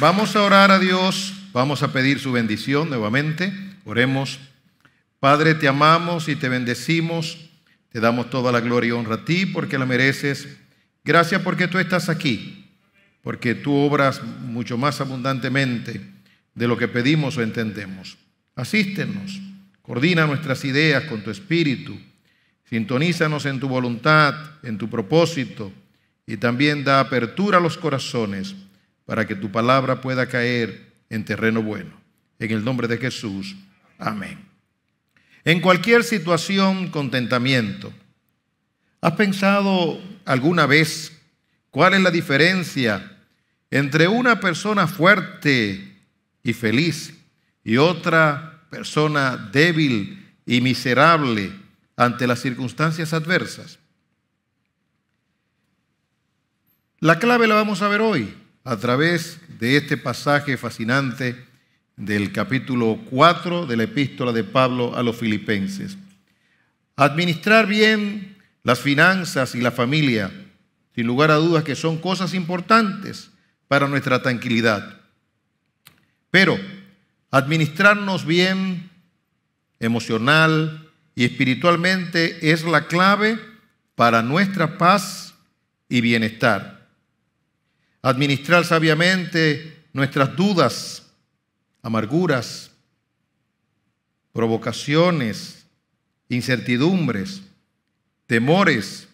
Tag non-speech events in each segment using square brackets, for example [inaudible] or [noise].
Vamos a orar a Dios, vamos a pedir su bendición nuevamente. Oremos. Padre, te amamos y te bendecimos. Te damos toda la gloria y honra a ti porque la mereces. Gracias porque tú estás aquí, porque tú obras mucho más abundantemente de lo que pedimos o entendemos. Asístenos, coordina nuestras ideas con tu espíritu, sintonízanos en tu voluntad, en tu propósito y también da apertura a los corazones para que tu palabra pueda caer en terreno bueno. En el nombre de Jesús. Amén. En cualquier situación, contentamiento. ¿Has pensado alguna vez cuál es la diferencia entre una persona fuerte y feliz y otra persona débil y miserable ante las circunstancias adversas? La clave la vamos a ver hoy a través de este pasaje fascinante del capítulo 4 de la epístola de Pablo a los filipenses. Administrar bien las finanzas y la familia, sin lugar a dudas que son cosas importantes para nuestra tranquilidad. Pero administrarnos bien emocional y espiritualmente es la clave para nuestra paz y bienestar administrar sabiamente nuestras dudas, amarguras, provocaciones, incertidumbres, temores,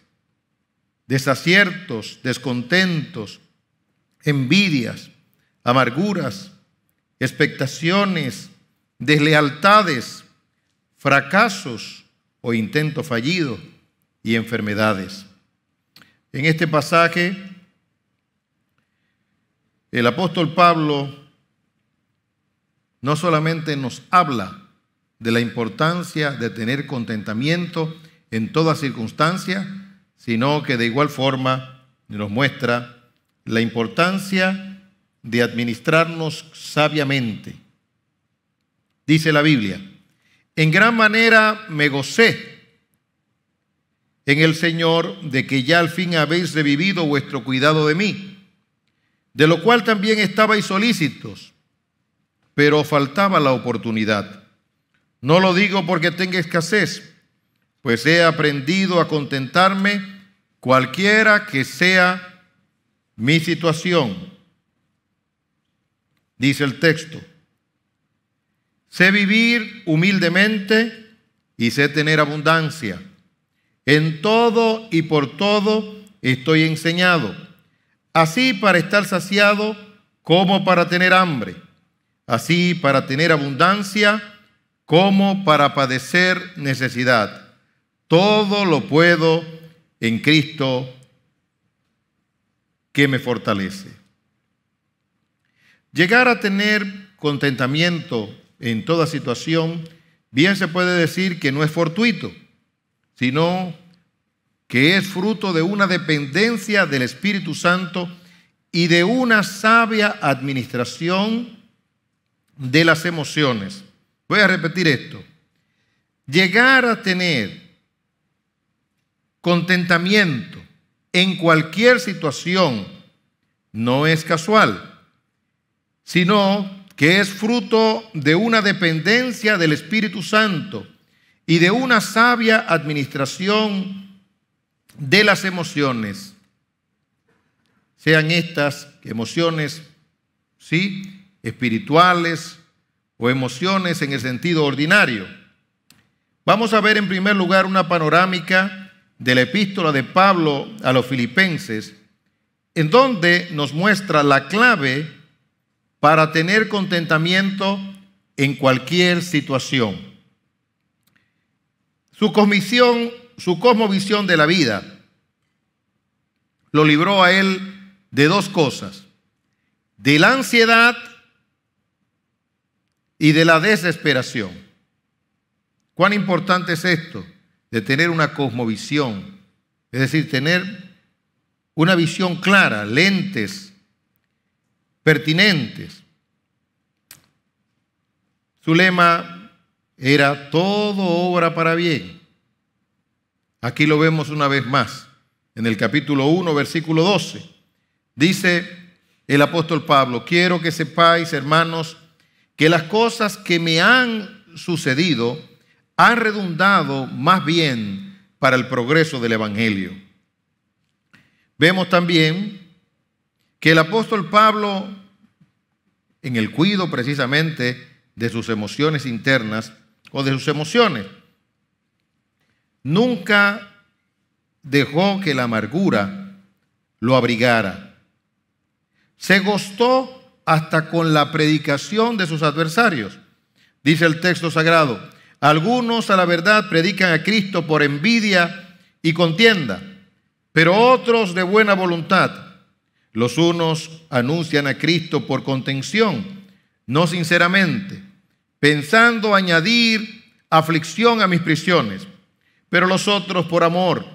desaciertos, descontentos, envidias, amarguras, expectaciones, deslealtades, fracasos o intento fallido y enfermedades. En este pasaje el apóstol Pablo no solamente nos habla de la importancia de tener contentamiento en toda circunstancia, sino que de igual forma nos muestra la importancia de administrarnos sabiamente. Dice la Biblia, en gran manera me gocé en el Señor de que ya al fin habéis revivido vuestro cuidado de mí de lo cual también estabais solícitos, pero faltaba la oportunidad. No lo digo porque tenga escasez, pues he aprendido a contentarme cualquiera que sea mi situación. Dice el texto, sé vivir humildemente y sé tener abundancia. En todo y por todo estoy enseñado así para estar saciado como para tener hambre, así para tener abundancia como para padecer necesidad. Todo lo puedo en Cristo que me fortalece. Llegar a tener contentamiento en toda situación, bien se puede decir que no es fortuito, sino que es fruto de una dependencia del Espíritu Santo y de una sabia administración de las emociones. Voy a repetir esto. Llegar a tener contentamiento en cualquier situación no es casual, sino que es fruto de una dependencia del Espíritu Santo y de una sabia administración de las emociones, sean estas emociones, ¿sí? Espirituales o emociones en el sentido ordinario. Vamos a ver en primer lugar una panorámica de la epístola de Pablo a los filipenses, en donde nos muestra la clave para tener contentamiento en cualquier situación. Su comisión su cosmovisión de la vida lo libró a él de dos cosas, de la ansiedad y de la desesperación. ¿Cuán importante es esto? De tener una cosmovisión, es decir, tener una visión clara, lentes pertinentes. Su lema era todo obra para bien. Aquí lo vemos una vez más, en el capítulo 1, versículo 12. Dice el apóstol Pablo, quiero que sepáis, hermanos, que las cosas que me han sucedido han redundado más bien para el progreso del Evangelio. Vemos también que el apóstol Pablo, en el cuido precisamente de sus emociones internas o de sus emociones, Nunca dejó que la amargura lo abrigara. Se gustó hasta con la predicación de sus adversarios. Dice el texto sagrado, algunos a la verdad predican a Cristo por envidia y contienda, pero otros de buena voluntad. Los unos anuncian a Cristo por contención, no sinceramente, pensando añadir aflicción a mis prisiones pero los otros por amor,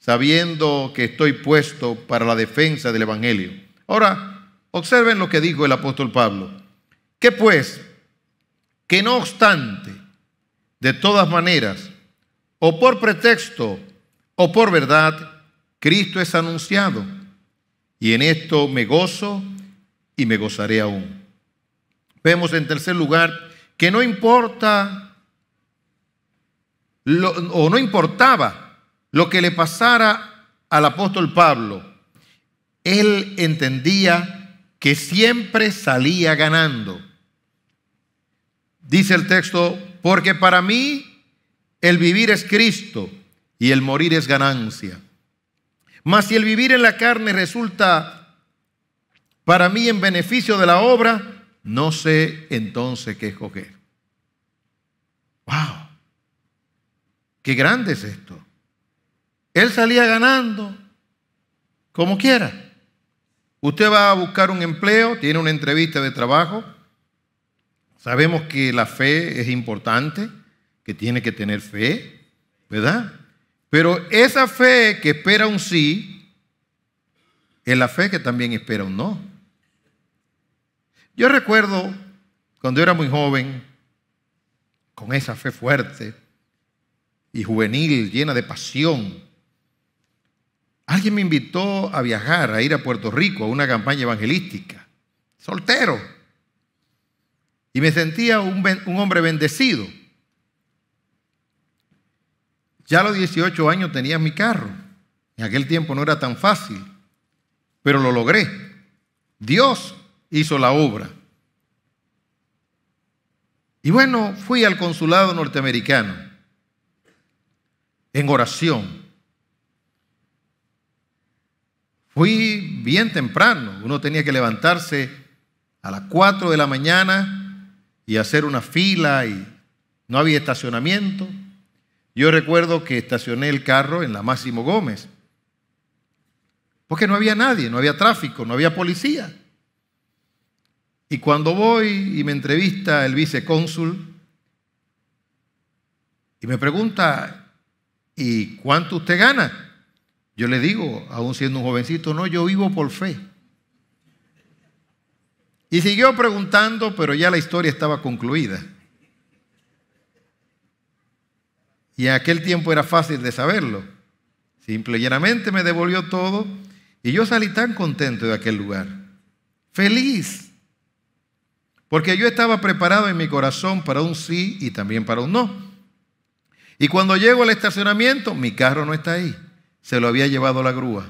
sabiendo que estoy puesto para la defensa del Evangelio. Ahora, observen lo que dijo el apóstol Pablo. Que pues, que no obstante, de todas maneras, o por pretexto, o por verdad, Cristo es anunciado. Y en esto me gozo y me gozaré aún. Vemos en tercer lugar que no importa o no importaba lo que le pasara al apóstol Pablo, él entendía que siempre salía ganando. Dice el texto, porque para mí el vivir es Cristo y el morir es ganancia. Mas si el vivir en la carne resulta para mí en beneficio de la obra, no sé entonces qué escoger. ¡Wow! Qué grande es esto. Él salía ganando como quiera. Usted va a buscar un empleo, tiene una entrevista de trabajo. Sabemos que la fe es importante, que tiene que tener fe, ¿verdad? Pero esa fe que espera un sí es la fe que también espera un no. Yo recuerdo cuando era muy joven, con esa fe fuerte, y juvenil, llena de pasión. Alguien me invitó a viajar, a ir a Puerto Rico, a una campaña evangelística, soltero. Y me sentía un, un hombre bendecido. Ya a los 18 años tenía mi carro. En aquel tiempo no era tan fácil, pero lo logré. Dios hizo la obra. Y bueno, fui al consulado norteamericano en oración. Fui bien temprano, uno tenía que levantarse a las 4 de la mañana y hacer una fila y no había estacionamiento. Yo recuerdo que estacioné el carro en la Máximo Gómez, porque no había nadie, no había tráfico, no había policía. Y cuando voy y me entrevista el vicecónsul y me pregunta, ¿Y cuánto usted gana? Yo le digo, aún siendo un jovencito, no, yo vivo por fe. Y siguió preguntando, pero ya la historia estaba concluida. Y en aquel tiempo era fácil de saberlo. Simple y llanamente me devolvió todo y yo salí tan contento de aquel lugar. Feliz. Porque yo estaba preparado en mi corazón para un sí y también para un no. Y cuando llego al estacionamiento, mi carro no está ahí. Se lo había llevado la grúa.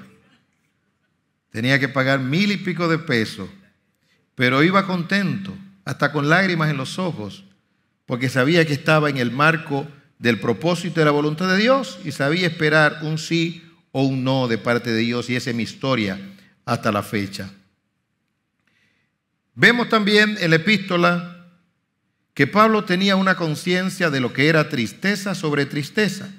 Tenía que pagar mil y pico de pesos. Pero iba contento, hasta con lágrimas en los ojos, porque sabía que estaba en el marco del propósito de la voluntad de Dios y sabía esperar un sí o un no de parte de Dios. Y esa es mi historia hasta la fecha. Vemos también en la epístola que Pablo tenía una conciencia de lo que era tristeza sobre tristeza.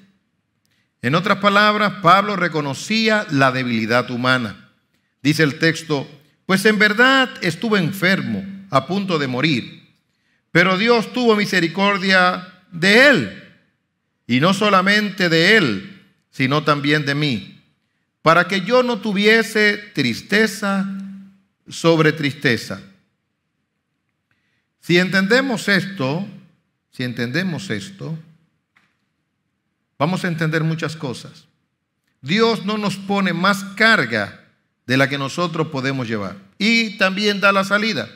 En otras palabras, Pablo reconocía la debilidad humana. Dice el texto, pues en verdad estuve enfermo, a punto de morir, pero Dios tuvo misericordia de él, y no solamente de él, sino también de mí, para que yo no tuviese tristeza sobre tristeza. Si entendemos esto, si entendemos esto, vamos a entender muchas cosas. Dios no nos pone más carga de la que nosotros podemos llevar. Y también da la salida.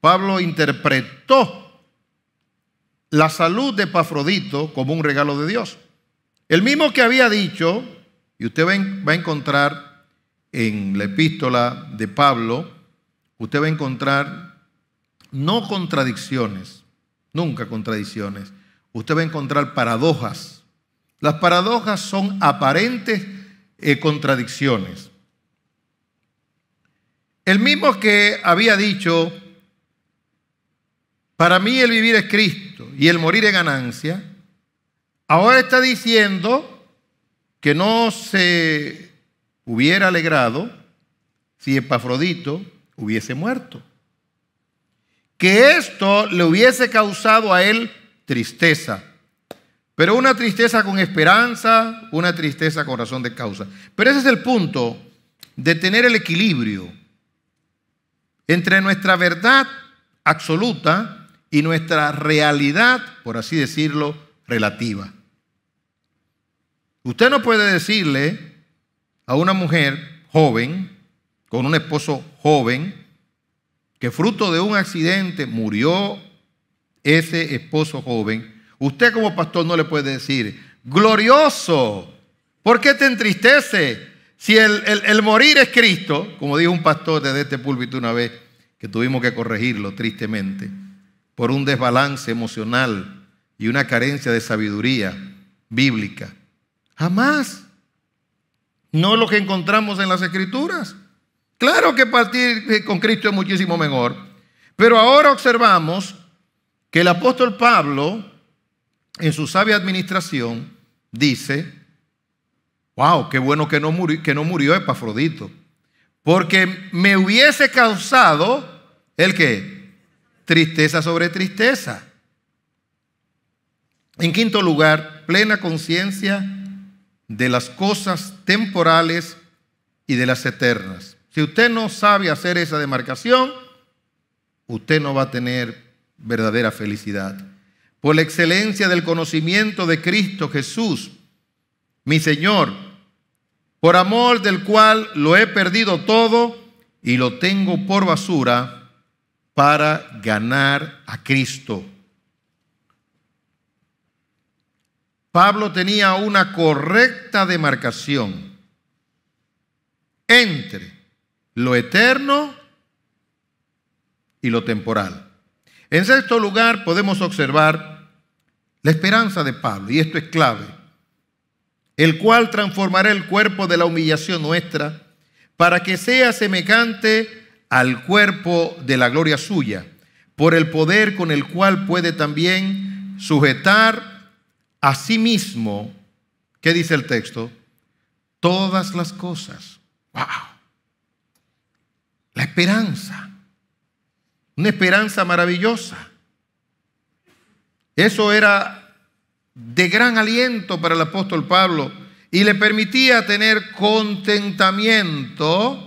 Pablo interpretó la salud de Pafrodito como un regalo de Dios. El mismo que había dicho, y usted va a encontrar en la epístola de Pablo, usted va a encontrar no contradicciones, nunca contradicciones. Usted va a encontrar paradojas. Las paradojas son aparentes eh, contradicciones. El mismo que había dicho, para mí el vivir es Cristo y el morir es ganancia, ahora está diciendo que no se hubiera alegrado si Epafrodito hubiese muerto que esto le hubiese causado a él tristeza. Pero una tristeza con esperanza, una tristeza con razón de causa. Pero ese es el punto de tener el equilibrio entre nuestra verdad absoluta y nuestra realidad, por así decirlo, relativa. Usted no puede decirle a una mujer joven, con un esposo joven, que fruto de un accidente murió ese esposo joven, usted como pastor no le puede decir, glorioso, ¿por qué te entristece? Si el, morir es Cristo, como dijo un pastor desde este púlpito una vez, que tuvimos que corregirlo tristemente, por un desbalance emocional y una carencia de sabiduría bíblica. Jamás. No lo que encontramos en las escrituras. Claro que partir eh, con Cristo es muchísimo mejor, pero ahora observamos que el apóstol Pablo, en su sabia administración, dice, wow, qué bueno que no murió, que no Epafrodito, porque me hubiese causado el qué? Tristeza sobre tristeza. En quinto lugar, plena conciencia de las cosas temporales y de las eternas. Si usted no sabe hacer esa demarcación, usted no va a tener verdadera felicidad. Por la excelencia del conocimiento de Cristo Jesús, mi Señor, por amor del cual lo he perdido todo y lo tengo por basura para ganar a Cristo. Pablo tenía una correcta demarcación entre lo eterno y lo temporal. En sexto lugar, podemos observar la esperanza de Pablo, y esto es clave, el cual transformará el cuerpo de la humillación nuestra para que sea semejante al cuerpo de la gloria suya, por el poder con el cual puede también sujetar a sí mismo, ¿qué dice el texto? Todas las cosas. ¡Wow! La esperanza. Una esperanza maravillosa. Eso era de gran aliento para el apóstol Pablo y le permitía tener contentamiento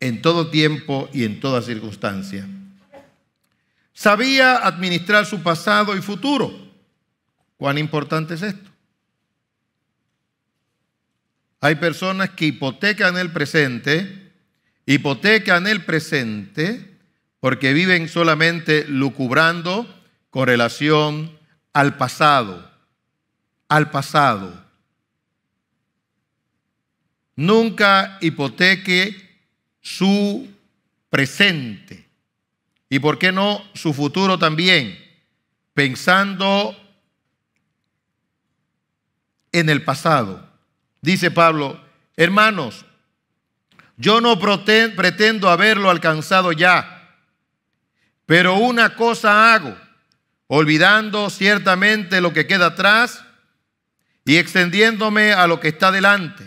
en todo tiempo y en toda circunstancia. Sabía administrar su pasado y futuro. ¿Cuán importante es esto? Hay personas que hipotecan el presente, hipotecan el presente porque viven solamente lucubrando con relación al pasado, al pasado. Nunca hipoteque su presente y, ¿por qué no, su futuro también? Pensando en el pasado dice Pablo, hermanos, yo no pretendo haberlo alcanzado ya, pero una cosa hago, olvidando ciertamente lo que queda atrás y extendiéndome a lo que está delante.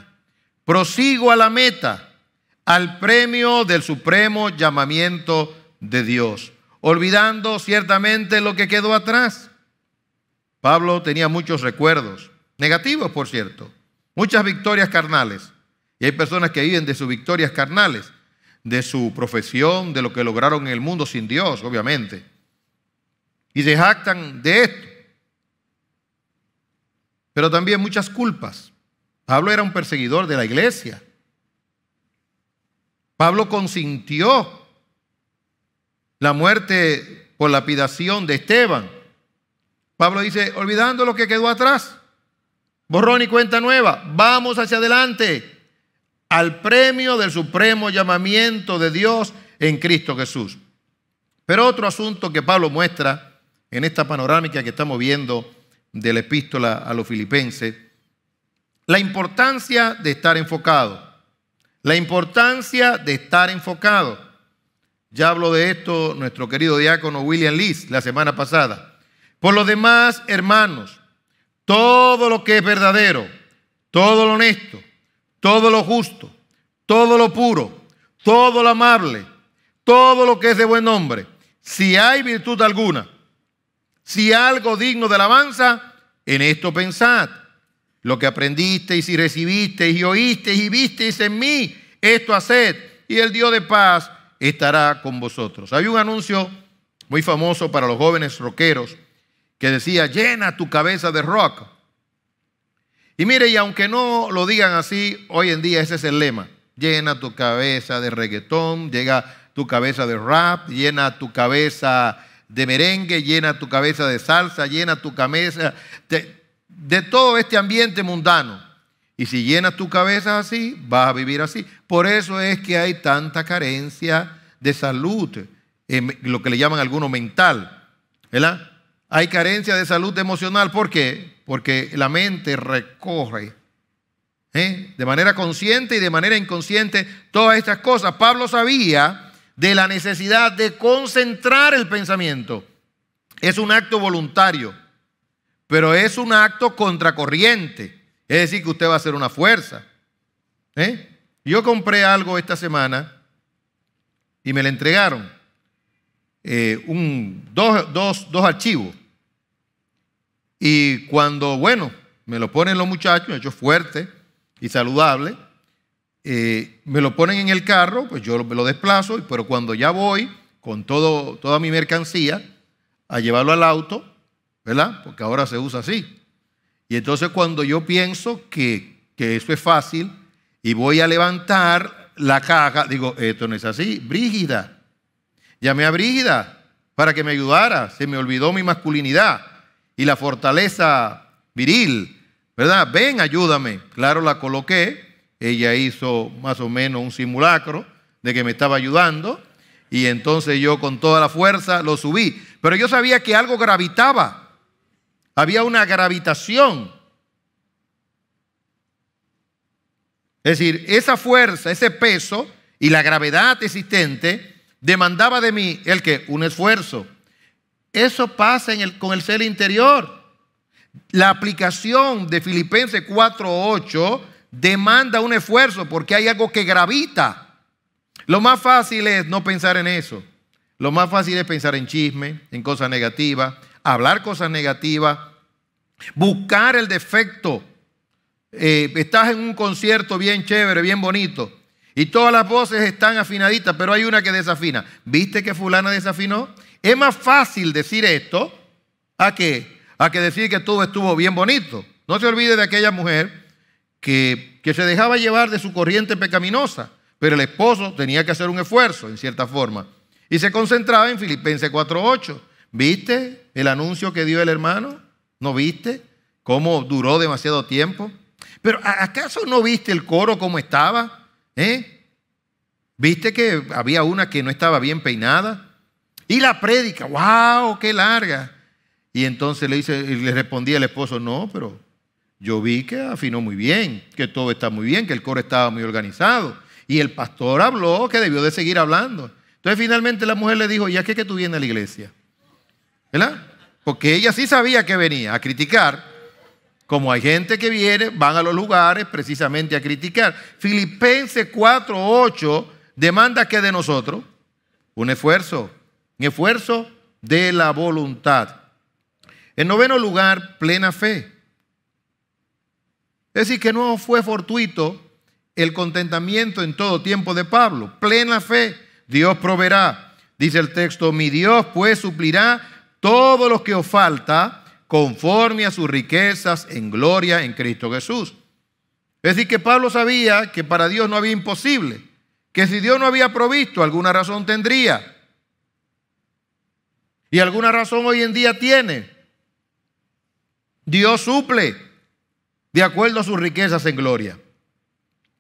Prosigo a la meta, al premio del supremo llamamiento de Dios, olvidando ciertamente lo que quedó atrás. Pablo tenía muchos recuerdos, negativos por cierto, Muchas victorias carnales. Y hay personas que viven de sus victorias carnales, de su profesión, de lo que lograron en el mundo sin Dios, obviamente. Y se jactan de esto. Pero también muchas culpas. Pablo era un perseguidor de la iglesia. Pablo consintió la muerte por lapidación de Esteban. Pablo dice, olvidando lo que quedó atrás, Borrón y cuenta nueva. Vamos hacia adelante al premio del supremo llamamiento de Dios en Cristo Jesús. Pero otro asunto que Pablo muestra en esta panorámica que estamos viendo de la epístola a los filipenses, la importancia de estar enfocado. La importancia de estar enfocado. Ya habló de esto nuestro querido diácono William Lees la semana pasada. Por los demás, hermanos, todo lo que es verdadero, todo lo honesto, todo lo justo, todo lo puro, todo lo amable, todo lo que es de buen nombre, si hay virtud alguna, si algo digno de alabanza, en esto pensad. Lo que aprendisteis y recibisteis y oísteis y visteis en mí, esto haced, y el Dios de paz estará con vosotros. Hay un anuncio muy famoso para los jóvenes roqueros que decía, llena tu cabeza de rock. Y mire, y aunque no lo digan así, hoy en día ese es el lema. Llena tu cabeza de reggaetón, llega tu cabeza de rap, llena tu cabeza de merengue, llena tu cabeza de salsa, llena tu cabeza de, todo este ambiente mundano. Y si llenas tu cabeza así, vas a vivir así. Por eso es que hay tanta carencia de salud, lo que le llaman alguno mental, ¿verdad? Hay carencia de salud emocional. ¿Por qué? Porque la mente recorre ¿eh? de manera consciente y de manera inconsciente todas estas cosas. Pablo sabía de la necesidad de concentrar el pensamiento. Es un acto voluntario, pero es un acto contracorriente. Es decir, que usted va a hacer una fuerza. ¿eh? Yo compré algo esta semana y me lo entregaron. Eh, dos archivos. Y cuando, bueno, me lo ponen los muchachos, hecho fuerte y saludable, eh, me lo ponen en el carro, pues yo me lo desplazo, pero cuando ya voy con todo, toda mi mercancía a llevarlo al auto, ¿verdad? Porque ahora se usa así. Y entonces cuando yo pienso que, que eso es fácil y voy a levantar la caja, digo, esto no es así, Brígida. Llamé a Brígida para que me ayudara, se me olvidó mi masculinidad y la fortaleza viril, ¿verdad? Ven, ayúdame. Claro, la coloqué. Ella hizo más o menos un simulacro de que me estaba ayudando. Y entonces yo con toda la fuerza lo subí. Pero yo sabía que algo gravitaba. Había una gravitación. Es decir, esa fuerza, ese peso y la gravedad existente demandaba de mí el que un esfuerzo, eso pasa con el ser interior. La aplicación de Filipenses 4.8 demanda un esfuerzo porque hay algo que gravita. Lo más fácil es no pensar en eso. Lo más fácil es pensar en chisme, en cosas negativas, hablar cosas negativas, buscar el defecto. Eh, estás en un concierto bien chévere, bien bonito, y todas las voces están afinaditas, pero hay una que desafina. ¿Viste que fulana desafinó? Es más fácil decir esto a que, que decir que todo estuvo bien bonito. No se olvide de aquella mujer que, se dejaba llevar de su corriente pecaminosa, pero el esposo tenía que hacer un esfuerzo, en cierta forma. Y se concentraba en Filipenses 4.8. ¿Viste el anuncio que dio el hermano? ¿No viste? ¿Cómo duró demasiado tiempo? Pero ¿acaso no viste el coro como estaba? ¿Eh? ¿Viste que había una que no estaba bien peinada? Y la prédica, wow, qué larga. Y entonces le, dice, y le respondía el esposo, no, pero yo vi que afinó muy bien, que todo está muy bien, que el coro estaba muy organizado. Y el pastor habló que debió de seguir hablando. Entonces finalmente la mujer le dijo, ya que, que tú vienes a la iglesia. ¿Verdad? Porque ella sí sabía que venía a criticar. Como hay gente que viene, van a los lugares precisamente a criticar. Filipenses 4.8 demanda que de nosotros un esfuerzo, esfuerzo de la voluntad. En noveno lugar, plena fe. Es decir, que no fue fortuito el contentamiento en todo tiempo de Pablo. Plena fe, Dios proveerá. Dice el texto, mi Dios pues suplirá todo lo que os falta conforme a sus riquezas en gloria en Cristo Jesús. Es decir, que Pablo sabía que para Dios no había imposible, que si Dios no había provisto, alguna razón tendría. Y alguna razón hoy en día tiene. Dios suple de acuerdo a sus riquezas en gloria.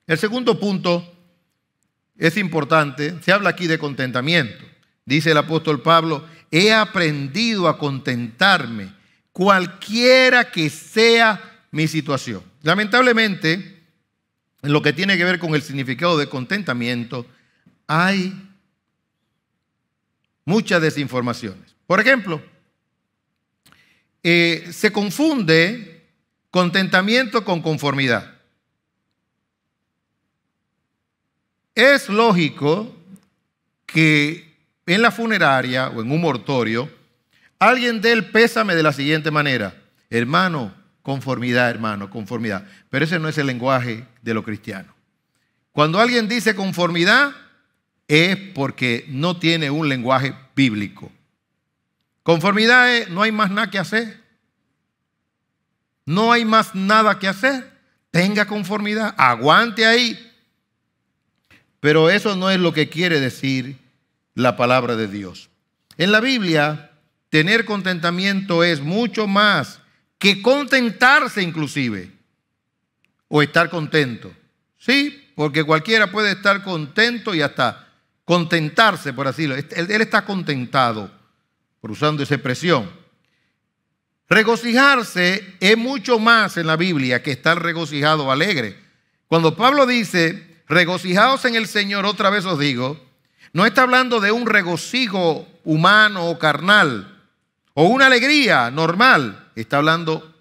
El segundo punto es importante. Se habla aquí de contentamiento. Dice el apóstol Pablo, he aprendido a contentarme cualquiera que sea mi situación. Lamentablemente, en lo que tiene que ver con el significado de contentamiento, hay muchas desinformaciones. Por ejemplo, eh, se confunde contentamiento con conformidad. Es lógico que en la funeraria o en un mortorio alguien dé el pésame de la siguiente manera. Hermano, conformidad, hermano, conformidad. Pero ese no es el lenguaje de lo cristiano. Cuando alguien dice conformidad es porque no tiene un lenguaje bíblico. Conformidad es, eh, no hay más nada que hacer. No hay más nada que hacer. Tenga conformidad, aguante ahí. Pero eso no es lo que quiere decir la palabra de Dios. En la Biblia, tener contentamiento es mucho más que contentarse inclusive o estar contento. Sí, porque cualquiera puede estar contento y hasta contentarse, por así decirlo. Él, él está contentado por usando esa expresión. Regocijarse es mucho más en la Biblia que estar regocijado o alegre. Cuando Pablo dice, regocijaos en el Señor, otra vez os digo, no está hablando de un regocijo humano o carnal, o una alegría normal, está hablando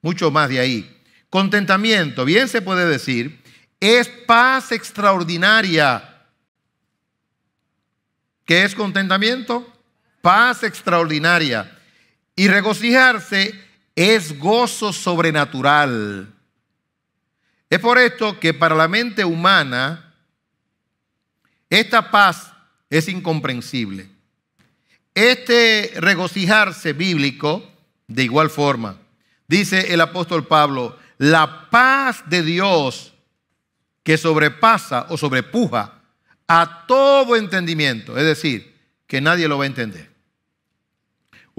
mucho más de ahí. Contentamiento, bien se puede decir, es paz extraordinaria. ¿Qué es contentamiento? paz extraordinaria. Y regocijarse es gozo sobrenatural. Es por esto que para la mente humana esta paz es incomprensible. Este regocijarse bíblico, de igual forma, dice el apóstol Pablo, la paz de Dios que sobrepasa o sobrepuja a todo entendimiento, es decir, que nadie lo va a entender.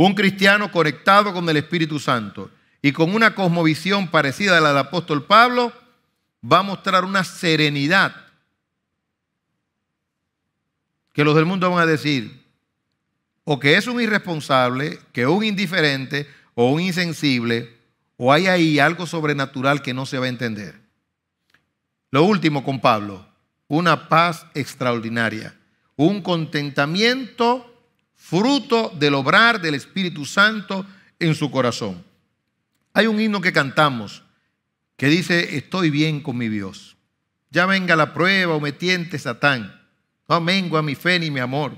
Un cristiano conectado con el Espíritu Santo y con una cosmovisión parecida a la del apóstol Pablo va a mostrar una serenidad que los del mundo van a decir o que es un irresponsable, que un indiferente o un insensible, o hay ahí algo sobrenatural que no se va a entender. Lo último con Pablo, una paz extraordinaria, un contentamiento fruto del obrar del Espíritu Santo en su corazón. Hay un himno que cantamos que dice, estoy bien con mi Dios. Ya venga la prueba o me Satán. No a mi fe ni mi amor.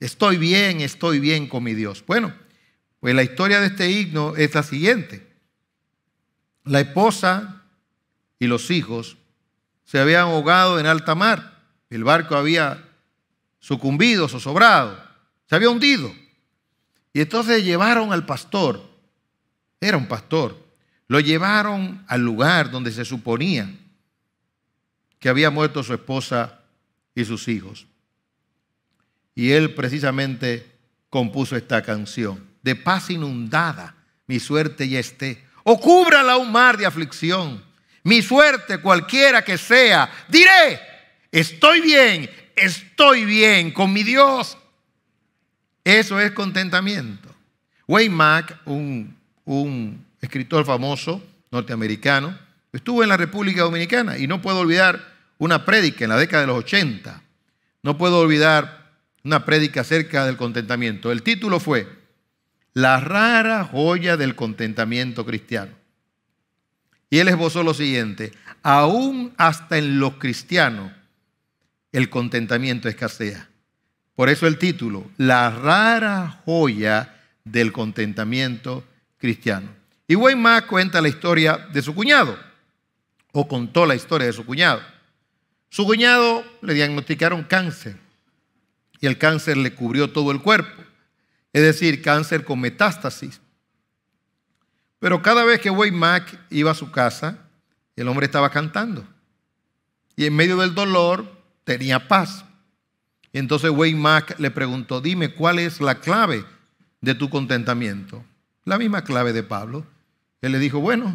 Estoy bien, estoy bien con mi Dios. Bueno, pues la historia de este himno es la siguiente. La esposa y los hijos se habían ahogado en alta mar. El barco había sucumbido, zozobrado, se había hundido. Y entonces llevaron al pastor, era un pastor, lo llevaron al lugar donde se suponía que había muerto su esposa y sus hijos. Y él precisamente compuso esta canción, de paz inundada, mi suerte ya esté, o cúbrala un mar de aflicción, mi suerte cualquiera que sea, diré, estoy bien, estoy bien con mi Dios. Eso es contentamiento. Wayne un, un escritor famoso norteamericano, estuvo en la República Dominicana y no puedo olvidar una prédica en la década de los 80. No puedo olvidar una prédica acerca del contentamiento. El título fue La rara joya del contentamiento cristiano. Y él esbozó lo siguiente, aún hasta en los cristianos el contentamiento escasea. Por eso el título, La rara joya del contentamiento cristiano. Y Mack cuenta la historia de su cuñado, o contó la historia de su cuñado. Su cuñado le diagnosticaron cáncer y el cáncer le cubrió todo el cuerpo, es decir, cáncer con metástasis. Pero cada vez que Weymack iba a su casa, el hombre estaba cantando. Y en medio del dolor, tenía paz. Entonces Wayne Mack le preguntó, dime, ¿cuál es la clave de tu contentamiento? La misma clave de Pablo. Él le dijo, bueno,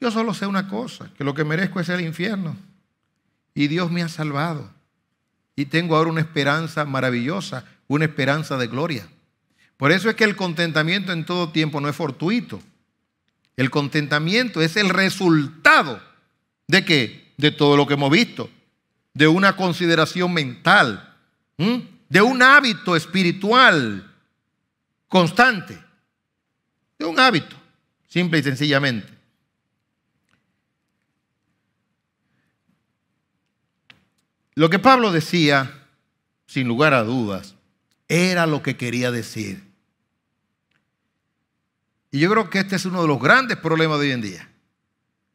yo solo sé una cosa, que lo que merezco es el infierno. Y Dios me ha salvado. Y tengo ahora una esperanza maravillosa, una esperanza de gloria. Por eso es que el contentamiento en todo tiempo no es fortuito. El contentamiento es el resultado de qué? De todo lo que hemos visto de una consideración mental, de un hábito espiritual constante, de un hábito, simple y sencillamente. Lo que Pablo decía, sin lugar a dudas, era lo que quería decir. Y yo creo que este es uno de los grandes problemas de hoy en día.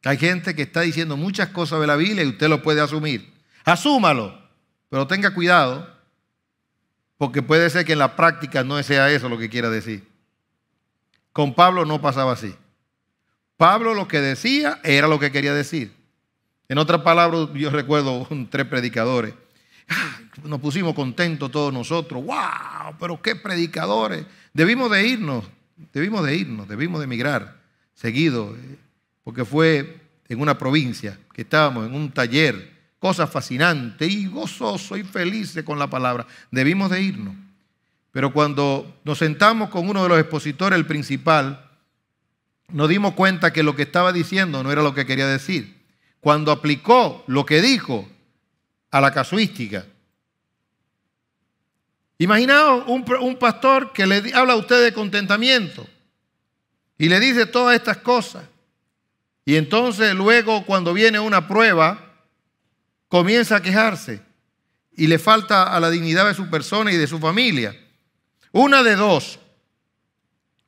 Hay gente que está diciendo muchas cosas de la Biblia y usted lo puede asumir. Asúmalo, pero tenga cuidado, porque puede ser que en la práctica no sea eso lo que quiera decir. Con Pablo no pasaba así. Pablo lo que decía era lo que quería decir. En otras palabras, yo recuerdo [laughs] tres predicadores. Ah, nos pusimos contentos todos nosotros. ¡Wow! Pero qué predicadores. Debimos de irnos, debimos de irnos, debimos de emigrar seguido, eh, porque fue en una provincia que estábamos en un taller cosa fascinante y gozoso y feliz con la palabra. Debimos de irnos. Pero cuando nos sentamos con uno de los expositores, el principal, nos dimos cuenta que lo que estaba diciendo no era lo que quería decir. Cuando aplicó lo que dijo a la casuística. Imaginaos un, un pastor que le habla a usted de contentamiento y le dice todas estas cosas. Y entonces luego cuando viene una prueba, comienza a quejarse y le falta a la dignidad de su persona y de su familia. Una de dos.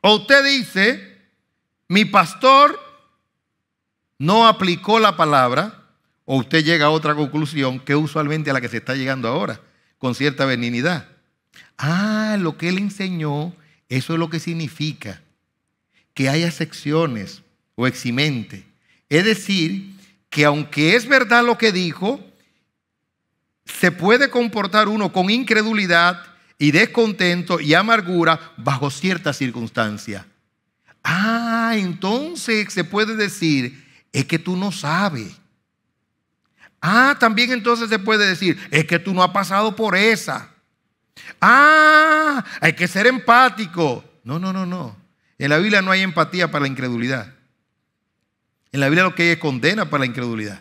O usted dice, mi pastor no aplicó la palabra, o usted llega a otra conclusión que usualmente a la que se está llegando ahora, con cierta benignidad. Ah, lo que él enseñó, eso es lo que significa que haya secciones o eximente. Es decir, que aunque es verdad lo que dijo, se puede comportar uno con incredulidad y descontento y amargura bajo ciertas circunstancias. Ah, entonces se puede decir, es que tú no sabes. Ah, también entonces se puede decir, es que tú no has pasado por esa. Ah, hay que ser empático. No, no, no, no. En la Biblia no hay empatía para la incredulidad. En la Biblia lo que hay es condena para la incredulidad.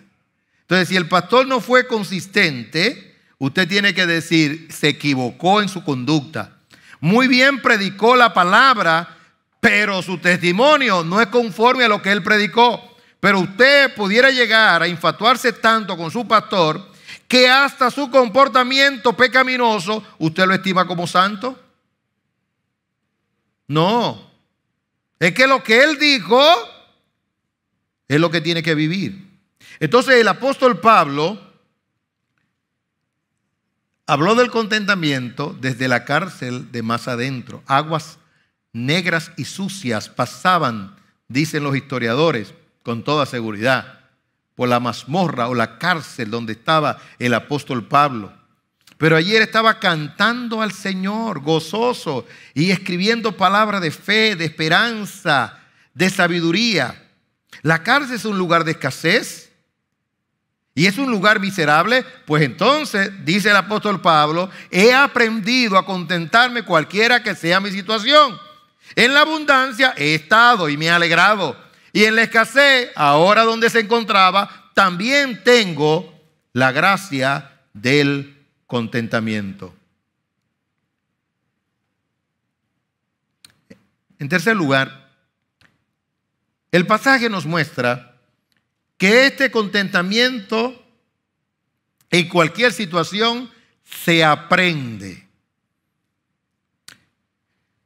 Entonces, si el pastor no fue consistente, usted tiene que decir, se equivocó en su conducta. Muy bien predicó la palabra, pero su testimonio no es conforme a lo que él predicó. Pero usted pudiera llegar a infatuarse tanto con su pastor que hasta su comportamiento pecaminoso usted lo estima como santo. No, es que lo que él dijo es lo que tiene que vivir. Entonces el apóstol Pablo habló del contentamiento desde la cárcel de más adentro. Aguas negras y sucias pasaban, dicen los historiadores, con toda seguridad, por la mazmorra o la cárcel donde estaba el apóstol Pablo. Pero ayer estaba cantando al Señor, gozoso, y escribiendo palabras de fe, de esperanza, de sabiduría. La cárcel es un lugar de escasez, y es un lugar miserable, pues entonces, dice el apóstol Pablo, he aprendido a contentarme cualquiera que sea mi situación. En la abundancia he estado y me he alegrado. Y en la escasez, ahora donde se encontraba, también tengo la gracia del contentamiento. En tercer lugar, el pasaje nos muestra que este contentamiento en cualquier situación se aprende.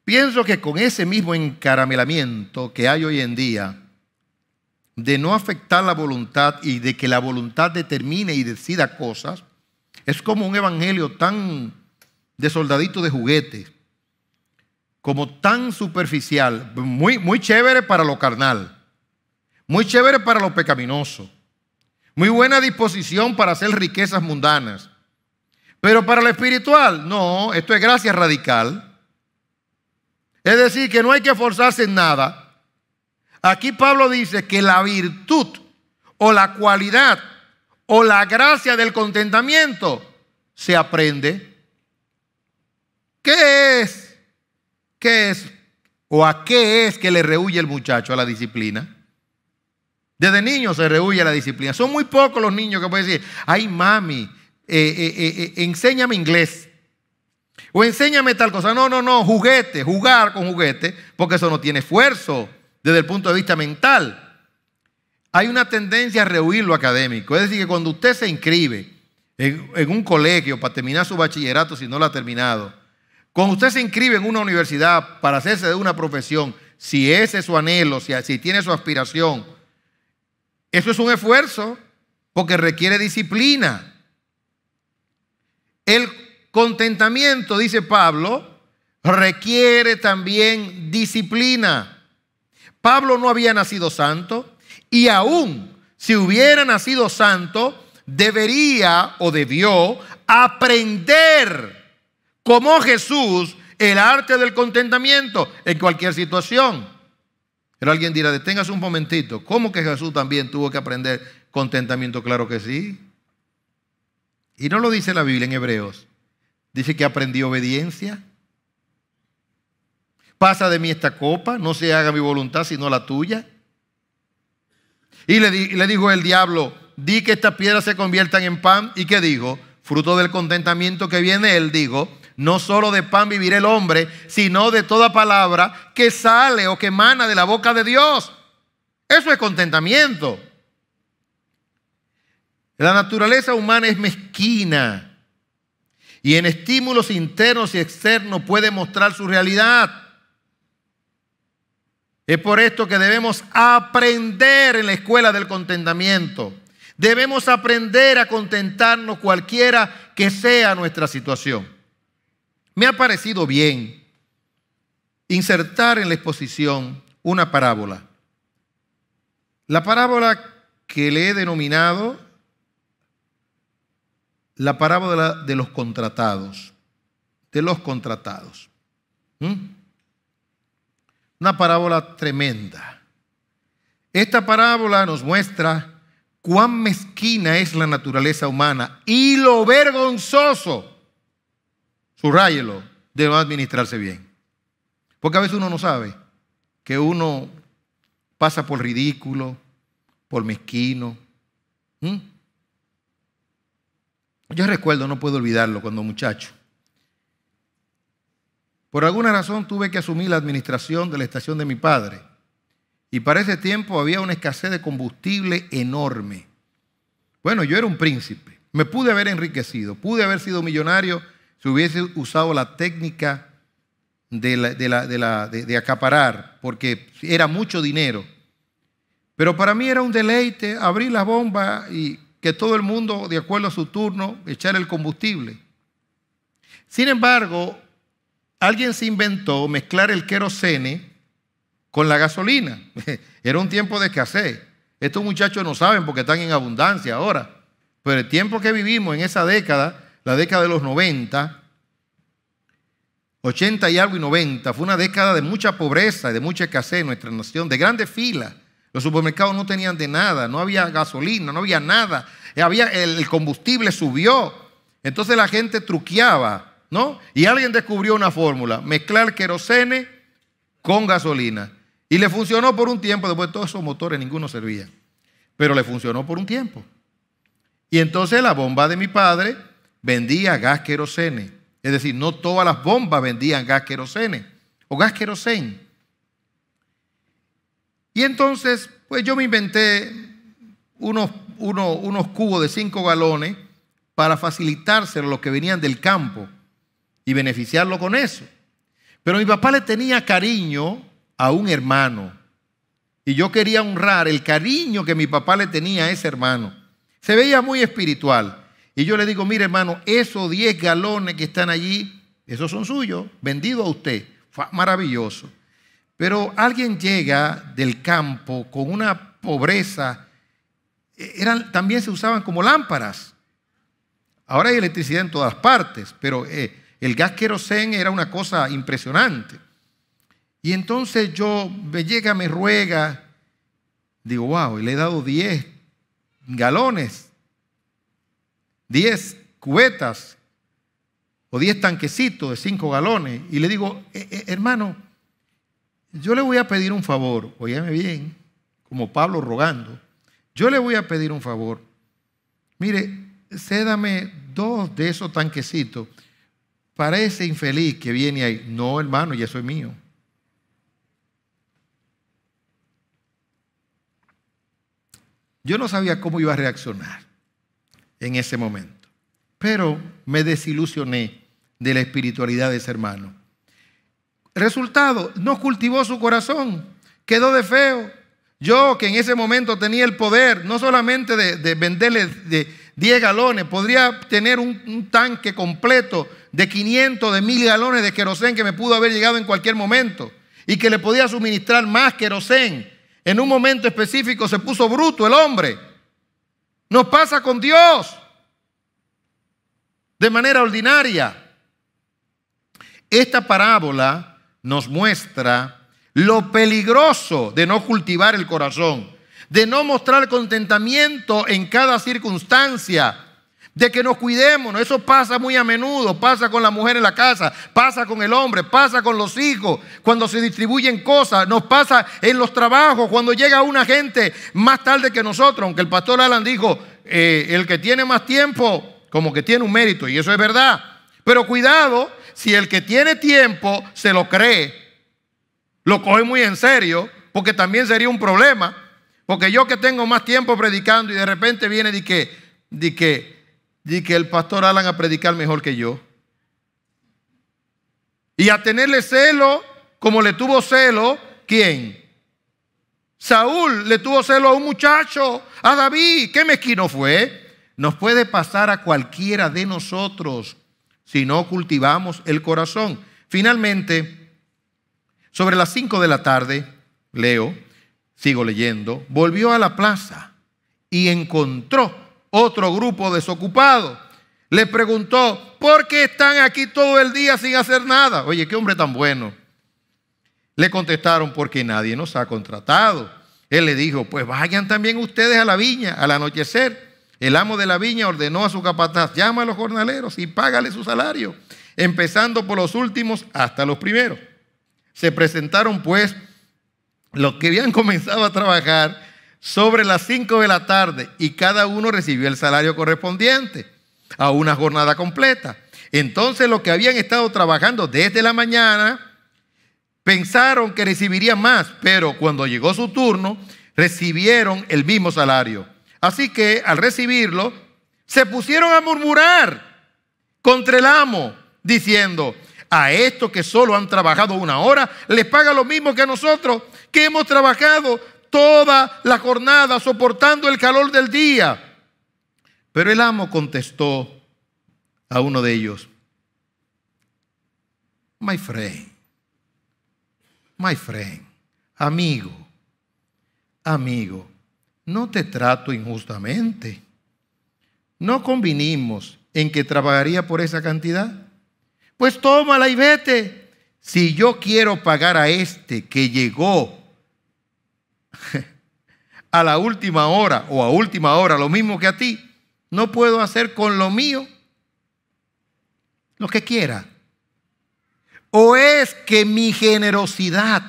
Pienso que con ese mismo encaramelamiento que hay hoy en día, de no afectar la voluntad y de que la voluntad determine y decida cosas, es como un evangelio tan de soldadito de juguete, como tan superficial, muy, muy chévere para lo carnal, muy chévere para lo pecaminoso. Muy buena disposición para hacer riquezas mundanas. Pero para lo espiritual, no, esto es gracia radical. Es decir, que no hay que forzarse en nada. Aquí Pablo dice que la virtud o la cualidad o la gracia del contentamiento se aprende. ¿Qué es? ¿Qué es? ¿O a qué es que le rehuye el muchacho a la disciplina? Desde niño se rehuye la disciplina. Son muy pocos los niños que pueden decir, ay mami, eh, eh, eh, enséñame inglés. O enséñame tal cosa. No, no, no, juguete, jugar con juguete, porque eso no tiene esfuerzo desde el punto de vista mental. Hay una tendencia a rehuir lo académico. Es decir, que cuando usted se inscribe en, un colegio para terminar su bachillerato si no lo ha terminado, cuando usted se inscribe en una universidad para hacerse de una profesión, si ese es su anhelo, si tiene su aspiración, eso es un esfuerzo porque requiere disciplina. El contentamiento, dice Pablo, requiere también disciplina. Pablo no había nacido santo y aún si hubiera nacido santo, debería o debió aprender como Jesús el arte del contentamiento en cualquier situación. Pero alguien dirá, deténgase un momentito, ¿cómo que Jesús también tuvo que aprender contentamiento? Claro que sí. Y no lo dice la Biblia en Hebreos. Dice que aprendió obediencia. Pasa de mí esta copa, no se haga mi voluntad sino la tuya. Y le, dijo el diablo, di que estas piedras se conviertan en pan. ¿Y qué dijo? Fruto del contentamiento que viene él, digo, no solo de pan vivirá el hombre, sino de toda palabra que sale o que emana de la boca de Dios. Eso es contentamiento. La naturaleza humana es mezquina y en estímulos internos y externos puede mostrar su realidad. Es por esto que debemos aprender en la escuela del contentamiento. Debemos aprender a contentarnos cualquiera que sea nuestra situación. Me ha parecido bien insertar en la exposición una parábola. La parábola que le he denominado la parábola de los contratados, de los contratados. Una parábola tremenda. Esta parábola nos muestra cuán mezquina es la naturaleza humana y lo vergonzoso Subrayelo, debe administrarse bien. Porque a veces uno no sabe que uno pasa por ridículo, por mezquino. Yo recuerdo, no puedo olvidarlo, cuando muchacho. Por alguna razón tuve que asumir la administración de la estación de mi padre. Y para ese tiempo había una escasez de combustible enorme. Bueno, yo era un príncipe. Me pude haber enriquecido, pude haber sido millonario si hubiese usado la técnica de, acaparar, porque era mucho dinero. Pero para mí era un deleite abrir las bombas y que todo el mundo, de acuerdo a su turno, echara el combustible. Sin embargo, alguien se inventó mezclar el querosene con la gasolina. [laughs] Era un tiempo de escasez. Estos muchachos no saben porque están en abundancia ahora. Pero el tiempo que vivimos en esa década la década de los 90, 80 y algo y 90, fue una década de mucha pobreza y de mucha escasez en nuestra nación, de grandes filas. Los supermercados no tenían de nada, no había gasolina, no había nada. Había, el combustible subió. Entonces la gente truqueaba, ¿no? Y alguien descubrió una fórmula, mezclar querosene con gasolina. Y le funcionó por un tiempo, después todos esos motores ninguno servía. Pero le funcionó por un tiempo. Y entonces la bomba de mi padre vendía gas querosene. Es decir, no todas las bombas vendían gas querosene o gas querosene. Y entonces, pues yo me inventé unos, unos cubos de cinco galones para facilitárselo a los que venían del campo y beneficiarlo con eso. Pero mi papá le tenía cariño a un hermano. Y yo quería honrar el cariño que mi papá le tenía a ese hermano. Se veía muy espiritual. Y yo le digo, mire hermano, esos 10 galones que están allí, esos son suyos, vendidos a usted. maravilloso. Pero alguien llega del campo con una pobreza. Eh, eran, también se usaban como lámparas. Ahora hay electricidad en todas partes, pero eh, el gas querosén era una cosa impresionante. Y entonces yo, me llega, me ruega, digo, wow, y le he dado 10 galones 10 cubetas o 10 tanquecitos de 5 galones y le digo, eh, eh, hermano, yo le voy a pedir un favor, óyeme bien, como Pablo rogando, yo le voy a pedir un favor. Mire, cédame dos de esos tanquecitos para ese infeliz que viene ahí. No, hermano, ya soy mío. Yo no sabía cómo iba a reaccionar en ese momento. Pero me desilusioné de la espiritualidad de ese hermano. Resultado, no cultivó su corazón, quedó de feo. Yo que en ese momento tenía el poder, no solamente de, venderle de 10 galones, podría tener un, un, tanque completo de 500, de 1000 galones de querosén que me pudo haber llegado en cualquier momento y que le podía suministrar más querosén. En un momento específico se puso bruto el hombre nos pasa con Dios de manera ordinaria. Esta parábola nos muestra lo peligroso de no cultivar el corazón, de no mostrar contentamiento en cada circunstancia, de que nos cuidemos. Eso pasa muy a menudo, pasa con la mujer en la casa, pasa con el hombre, pasa con los hijos, cuando se distribuyen cosas, nos pasa en los trabajos, cuando llega una gente más tarde que nosotros, aunque el pastor Alan dijo, eh, el que tiene más tiempo, como que tiene un mérito, y eso es verdad. Pero cuidado, si el que tiene tiempo se lo cree, lo coge muy en serio, porque también sería un problema, porque yo que tengo más tiempo predicando y de repente viene de que, de que y que el pastor Alan a predicar mejor que yo. Y a tenerle celo como le tuvo celo, ¿quién? Saúl le tuvo celo a un muchacho, a David. ¿Qué mezquino fue? Nos puede pasar a cualquiera de nosotros si no cultivamos el corazón. Finalmente, sobre las 5 de la tarde, leo, sigo leyendo, volvió a la plaza y encontró otro grupo desocupado. Le preguntó, ¿por qué están aquí todo el día sin hacer nada? Oye, qué hombre tan bueno. Le contestaron, porque nadie nos ha contratado. Él le dijo, pues vayan también ustedes a la viña al anochecer. El amo de la viña ordenó a su capataz, llama a los jornaleros y págale su salario, empezando por los últimos hasta los primeros. Se presentaron pues los que habían [laughs] comenzado a trabajar sobre las 5 de la tarde y cada uno recibió el salario correspondiente a una jornada completa. Entonces los que habían estado trabajando desde la mañana pensaron que recibirían más, pero cuando llegó su turno recibieron el mismo salario. Así que al recibirlo se pusieron a murmurar contra el amo, diciendo, a estos que solo han trabajado una hora, les paga lo mismo que a nosotros, que hemos trabajado toda la jornada soportando el calor del día. Pero el amo contestó a uno de ellos, My friend, my friend, amigo, amigo, no te trato injustamente. No convinimos en que trabajaría por esa cantidad. Pues tómala y vete. Si yo quiero pagar a este que llegó [laughs] a la última hora o a última hora, lo mismo que a ti. No puedo hacer con lo mío lo que quiera. O es que mi generosidad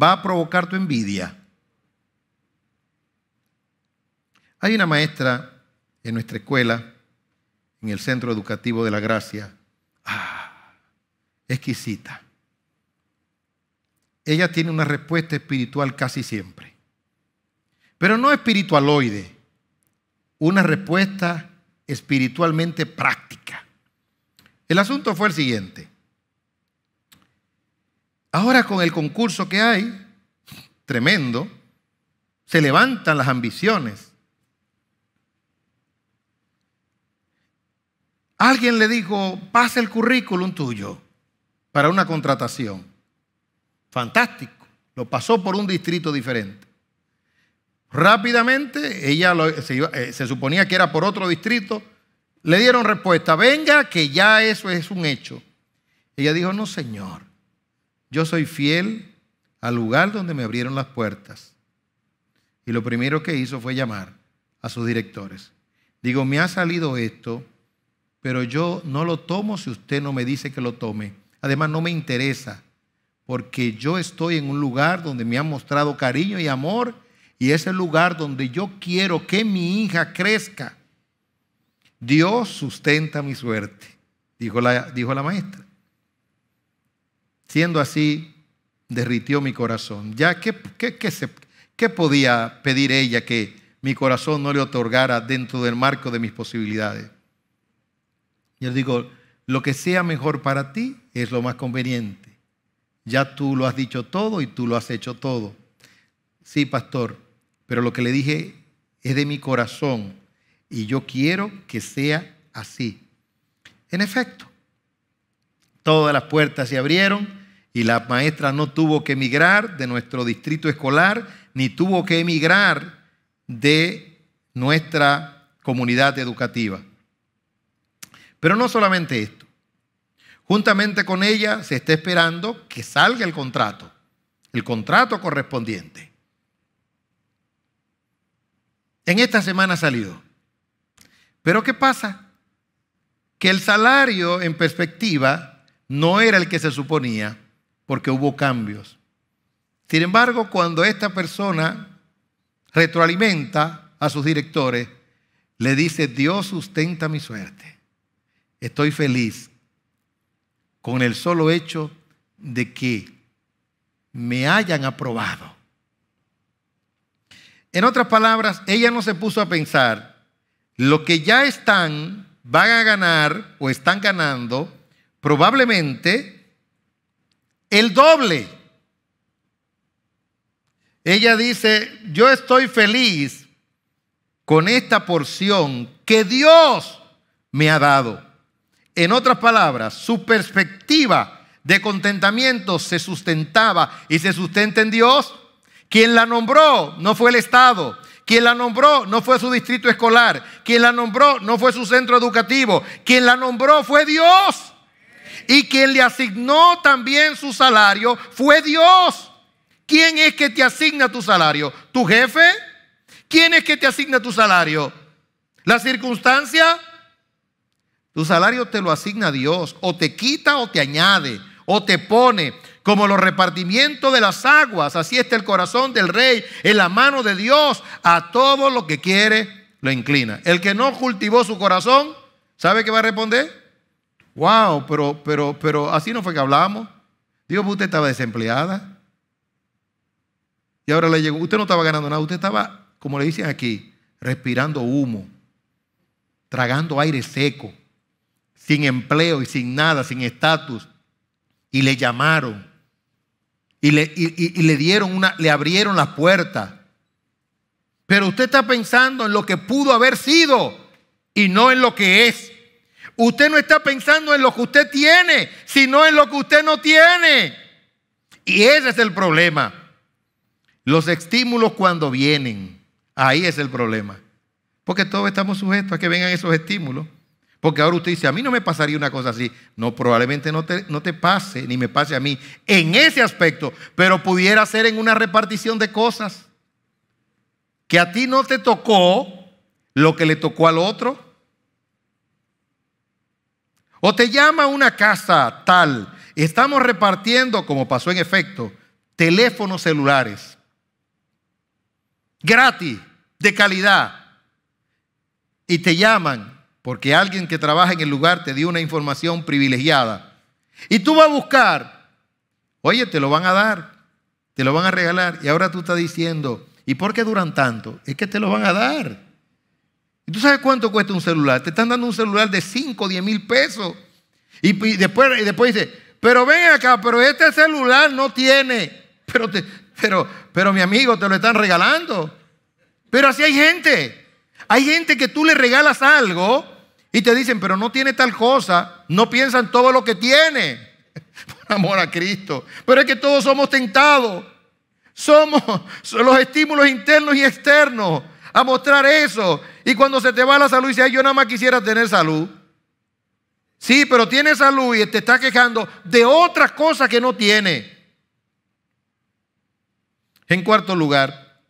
va a provocar tu envidia. Hay una maestra en nuestra escuela, en el Centro Educativo de la Gracia, ah, exquisita ella tiene una respuesta espiritual casi siempre. Pero no espiritualoide, una respuesta espiritualmente práctica. El asunto fue el siguiente. Ahora con el concurso que hay, tremendo, se levantan las ambiciones. Alguien le dijo, pasa el currículum tuyo para una contratación. Fantástico. Lo pasó por un distrito diferente. Rápidamente, ella eh, se suponía que era por otro distrito. Le dieron respuesta, venga, que ya eso es un hecho. Ella dijo, no, señor, yo soy fiel al lugar donde me abrieron las puertas. Y lo primero que hizo fue llamar a sus directores. Digo, me ha salido esto, pero yo no lo tomo si usted no me dice que lo tome. Además, no me interesa porque yo estoy en un lugar donde me han mostrado cariño y amor y es el lugar donde yo quiero que mi hija crezca. Dios sustenta mi suerte, dijo la, maestra. Siendo así, derritió mi corazón. Ya, ¿qué, ¿qué, podía pedir ella que mi corazón no le otorgara dentro del marco de mis posibilidades? Y Yo digo, lo que sea mejor para ti es lo más conveniente. Ya tú lo has dicho todo y tú lo has hecho todo. Sí, pastor, pero lo que le dije es de mi corazón y yo quiero que sea así. En efecto, todas las puertas se abrieron y la maestra no tuvo que emigrar de nuestro distrito escolar ni tuvo que emigrar de nuestra comunidad educativa. Pero no solamente esto. Juntamente con ella se está esperando que salga el contrato, el contrato correspondiente. En esta semana salió. Pero ¿qué pasa? Que el salario en perspectiva no era el que se suponía porque hubo cambios. Sin embargo, cuando esta persona retroalimenta a sus directores, le dice, Dios sustenta mi suerte. Estoy feliz, con el solo hecho de que me hayan aprobado. En otras palabras, ella no se puso a pensar, lo que ya están, van a ganar o están ganando, probablemente el doble. Ella dice, yo estoy feliz con esta porción que Dios me ha dado. En otras palabras, su perspectiva de contentamiento se sustentaba y se sustenta en Dios. Quien la nombró no fue el Estado. Quien la nombró no fue su distrito escolar. Quien la nombró no fue su centro educativo. Quien la nombró fue Dios. Y quien le asignó también su salario fue Dios. ¿Quién es que te asigna tu salario? ¿Tu jefe? ¿Quién es que te asigna tu salario? ¿La circunstancia? Tu salario te lo asigna Dios, o te quita o te añade, o te pone, como los repartimientos de las aguas. Así está el corazón del rey en la mano de Dios. A todo lo que quiere lo inclina. El que no cultivó su corazón, ¿sabe qué va a responder? Wow, pero, pero, pero así no fue que hablamos. Digo, pues usted estaba desempleada. Y ahora le llegó, usted no estaba ganando nada, usted estaba, como le dicen aquí, respirando humo, tragando aire seco sin empleo y sin nada, sin estatus, y le llamaron y le, le, dieron una, le abrieron las puertas. Pero usted está pensando en lo que pudo haber sido y no en lo que es. Usted no está pensando en lo que usted tiene, sino en lo que usted no tiene. Y ese es el problema. Los estímulos cuando vienen, ahí es el problema. Porque todos estamos sujetos a que vengan esos estímulos. Porque ahora usted dice, a mí no me pasaría una cosa así. No, probablemente no te, no te pase, ni me pase a mí en ese aspecto, pero pudiera ser en una repartición de cosas. Que a ti no te tocó lo que le tocó al otro. O te llama una casa tal. Estamos repartiendo, como pasó en efecto, teléfonos celulares. Gratis, de calidad. Y te llaman porque alguien que trabaja en el lugar te dio una información privilegiada. Y tú vas a buscar, oye, te lo van a dar, te lo van a regalar, y ahora tú estás diciendo, ¿y por qué duran tanto? Es que te lo van a dar. ¿Y tú sabes cuánto cuesta un celular? Te están dando un celular de 5 o 10 mil pesos. Y, después, y después dice, pero ven acá, pero este celular no tiene. Pero, te, pero, pero mi amigo, te lo están regalando. Pero así hay gente. Hay gente que tú le regalas algo y te dicen, pero no tiene tal cosa, no piensan todo lo que tiene, [laughs] por amor a Cristo. Pero es que todos somos tentados, somos los estímulos internos y externos a mostrar eso. Y cuando se te va la salud, dices, yo nada más quisiera tener salud. Sí, pero tiene salud y te está quejando de otras cosas que no tiene. En cuarto lugar,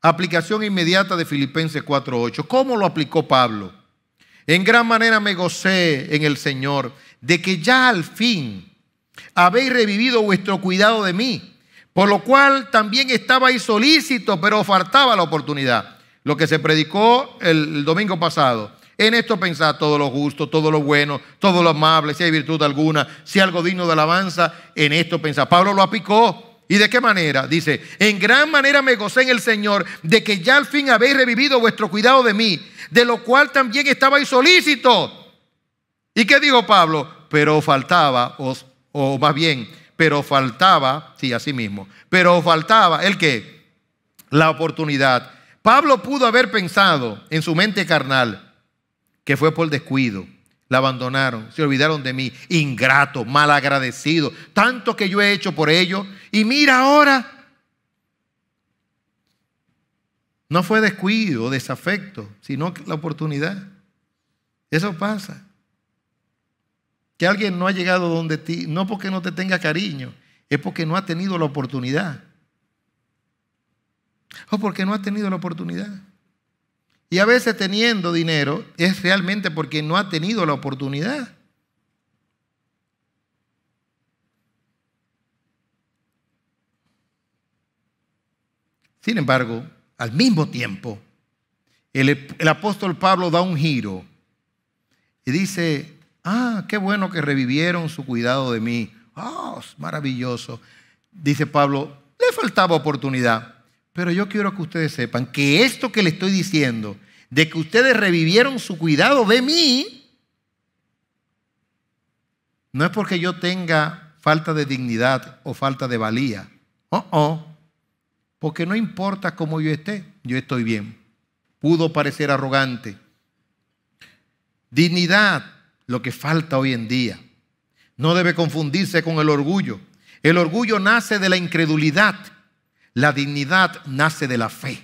aplicación inmediata de Filipenses 4.8. ¿Cómo lo aplicó Pablo? En gran manera me gocé en el Señor de que ya al fin habéis revivido vuestro cuidado de mí, por lo cual también estabais solícitos, pero faltaba la oportunidad. Lo que se predicó el, domingo pasado. En esto pensad todo lo justo, todo lo bueno, todo lo amable, si hay virtud alguna, si algo digno de alabanza, en esto pensad. Pablo lo aplicó. ¿Y de qué manera? Dice, en gran manera me gocé en el Señor de que ya al fin habéis revivido vuestro cuidado de mí de lo cual también estabais solícitos. ¿Y qué dijo Pablo? Pero faltaba, o, o más bien, pero faltaba, sí, así mismo, pero faltaba el qué? La oportunidad. Pablo pudo haber pensado en su mente carnal que fue por descuido. La abandonaron, se olvidaron de mí, ingrato, malagradecido, tanto que yo he hecho por ellos. Y mira ahora, No fue descuido, desafecto, sino la oportunidad. Eso pasa. Que alguien no ha llegado donde ti, no porque no te tenga cariño, es porque no ha tenido la oportunidad. O porque no ha tenido la oportunidad. Y a veces teniendo dinero es realmente porque no ha tenido la oportunidad. Sin embargo, al mismo tiempo, el, apóstol Pablo da un giro y dice, ah, qué bueno que revivieron su cuidado de mí. Oh, es maravilloso. Dice Pablo, le faltaba oportunidad, pero yo quiero que ustedes sepan que esto que le estoy diciendo, de que ustedes revivieron su cuidado de mí, no es porque yo tenga falta de dignidad o falta de valía. Oh, oh. Porque no importa cómo yo esté, yo estoy bien. Pudo parecer arrogante. Dignidad, lo que falta hoy en día. No debe confundirse con el orgullo. El orgullo nace de la incredulidad. La dignidad nace de la fe.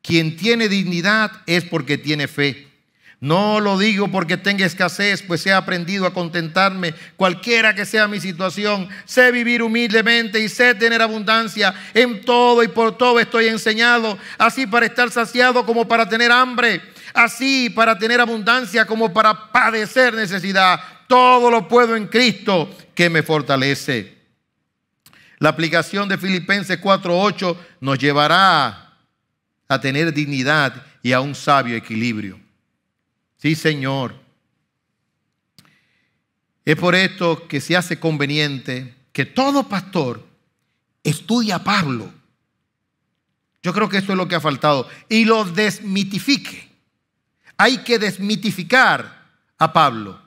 Quien tiene dignidad es porque tiene fe. No lo digo porque tenga escasez, pues he aprendido a contentarme, cualquiera que sea mi situación. Sé vivir humildemente y sé tener abundancia. En todo y por todo estoy enseñado, así para estar saciado como para tener hambre, así para tener abundancia como para padecer necesidad. Todo lo puedo en Cristo que me fortalece. La aplicación de Filipenses 4:8 nos llevará a tener dignidad y a un sabio equilibrio. Sí, Señor. Es por esto que se hace conveniente que todo pastor estudie a Pablo. Yo creo que eso es lo que ha faltado. Y lo desmitifique. Hay que desmitificar a Pablo.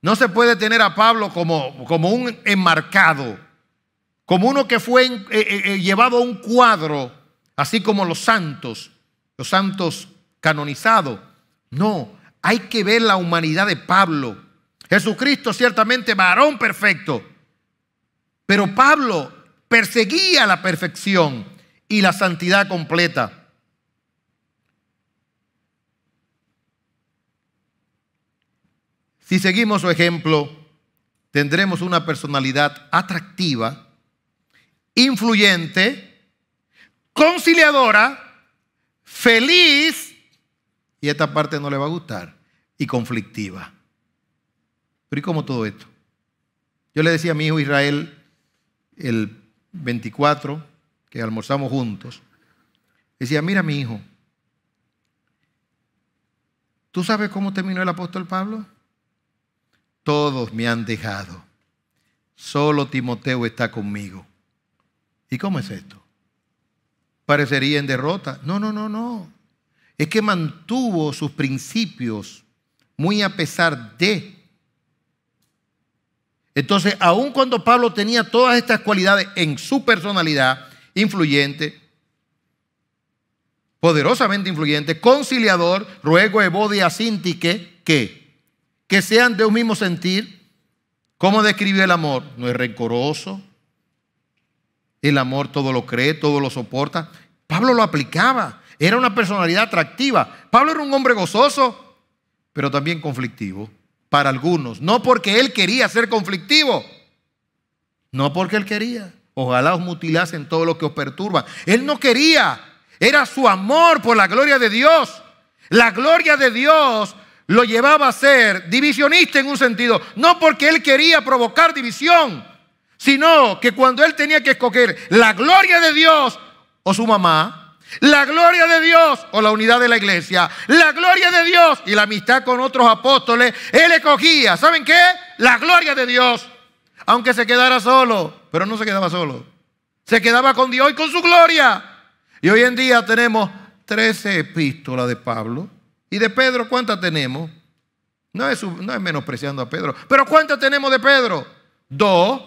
No se puede tener a Pablo como, como un enmarcado, como uno que fue eh, eh, eh, llevado a un cuadro, así como los santos, los santos canonizados. No, hay que ver la humanidad de Pablo. Jesucristo ciertamente varón perfecto, pero Pablo perseguía la perfección y la santidad completa. Si seguimos su ejemplo, tendremos una personalidad atractiva, influyente, conciliadora, feliz y esta parte no le va a gustar, y conflictiva. Pero ¿y cómo todo esto? Yo le decía a mi hijo Israel el 24, que almorzamos juntos, decía, mira mi hijo, ¿tú sabes cómo terminó el apóstol Pablo? Todos me han dejado, solo Timoteo está conmigo. ¿Y cómo es esto? Parecería en derrota. No, no, no, no es que mantuvo sus principios muy a pesar de. Entonces, aun cuando Pablo tenía todas estas cualidades en su personalidad, influyente, poderosamente influyente, conciliador, ruego Ebode a Sintique que, que sean de un mismo sentir. ¿Cómo describió el amor? No es rencoroso. El amor todo lo cree, todo lo soporta. Pablo lo aplicaba. Era una personalidad atractiva. Pablo era un hombre gozoso, pero también conflictivo para algunos. No porque él quería ser conflictivo. No porque él quería. Ojalá os mutilasen todo lo que os perturba. Él no quería. Era su amor por la gloria de Dios. La gloria de Dios lo llevaba a ser divisionista en un sentido. No porque él quería provocar división, sino que cuando él tenía que escoger la gloria de Dios o su mamá, la gloria de Dios o la unidad de la iglesia, la gloria de Dios y la amistad con otros apóstoles, él escogía, ¿saben qué? La gloria de Dios, aunque se quedara solo, pero no se quedaba solo, se quedaba con Dios y con su gloria. Y hoy en día tenemos 13 epístolas de Pablo y de Pedro, ¿cuántas tenemos? No es, no es menospreciando a Pedro, pero ¿cuántas tenemos de Pedro? Dos,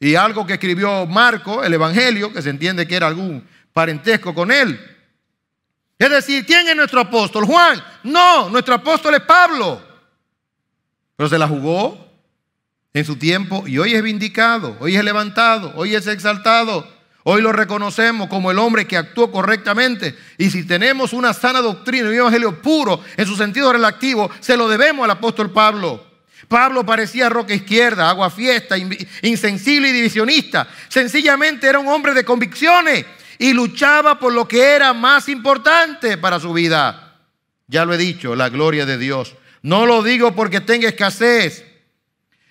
y algo que escribió Marco, el Evangelio, que se entiende que era algún parentesco con él. Es decir, ¿quién es nuestro apóstol? Juan. No, nuestro apóstol es Pablo. Pero se la jugó en su tiempo y hoy es vindicado, hoy es levantado, hoy es exaltado. Hoy lo reconocemos como el hombre que actuó correctamente. Y si tenemos una sana doctrina y un evangelio puro en su sentido relativo, se lo debemos al apóstol Pablo. Pablo parecía roca izquierda, agua fiesta, insensible y divisionista. Sencillamente era un hombre de convicciones y luchaba por lo que era más importante para su vida. Ya lo he dicho, la gloria de Dios. No lo digo porque tenga escasez.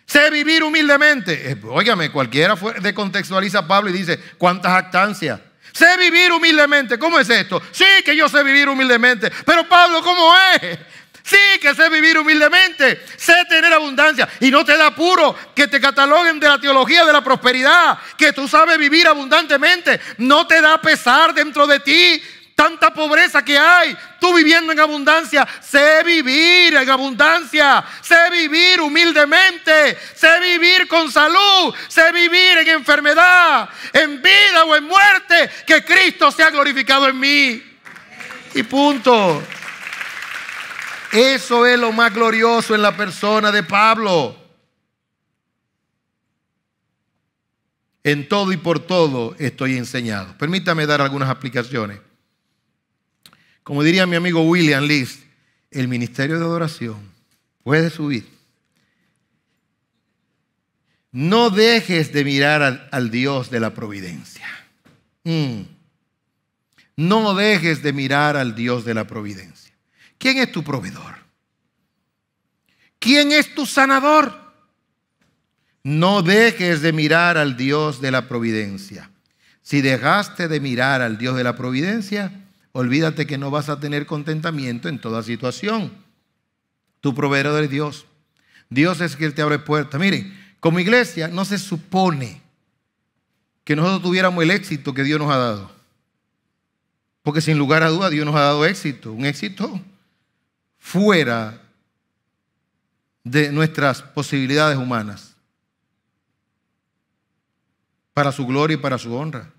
Sé vivir humildemente. Eh, óigame, cualquiera decontextualiza a Pablo y dice, cuántas actancias? Sé vivir humildemente. ¿Cómo es esto? Sí, que yo sé vivir humildemente. Pero Pablo, ¿cómo es? Sí, que sé vivir humildemente, sé tener abundancia y no te da apuro que te cataloguen de la teología de la prosperidad, que tú sabes vivir abundantemente, no te da pesar dentro de ti tanta pobreza que hay, tú viviendo en abundancia, sé vivir en abundancia, sé vivir humildemente, sé vivir con salud, sé vivir en enfermedad, en vida o en muerte, que Cristo sea glorificado en mí. Y punto. Eso es lo más glorioso en la persona de Pablo. En todo y por todo estoy enseñado. Permítame dar algunas aplicaciones. Como diría mi amigo William List, el ministerio de adoración puede subir. No dejes de mirar al, Dios de la providencia. Mm. No dejes de mirar al Dios de la providencia. ¿Quién es tu proveedor? ¿Quién es tu sanador? No dejes de mirar al Dios de la providencia. Si dejaste de mirar al Dios de la providencia, olvídate que no vas a tener contentamiento en toda situación. Tu proveedor es Dios. Dios es quien te abre puertas. Miren, como iglesia no se supone que nosotros tuviéramos el éxito que Dios nos ha dado. Porque sin lugar a duda Dios nos ha dado éxito, un éxito fuera de nuestras posibilidades humanas, para su gloria y para su honra.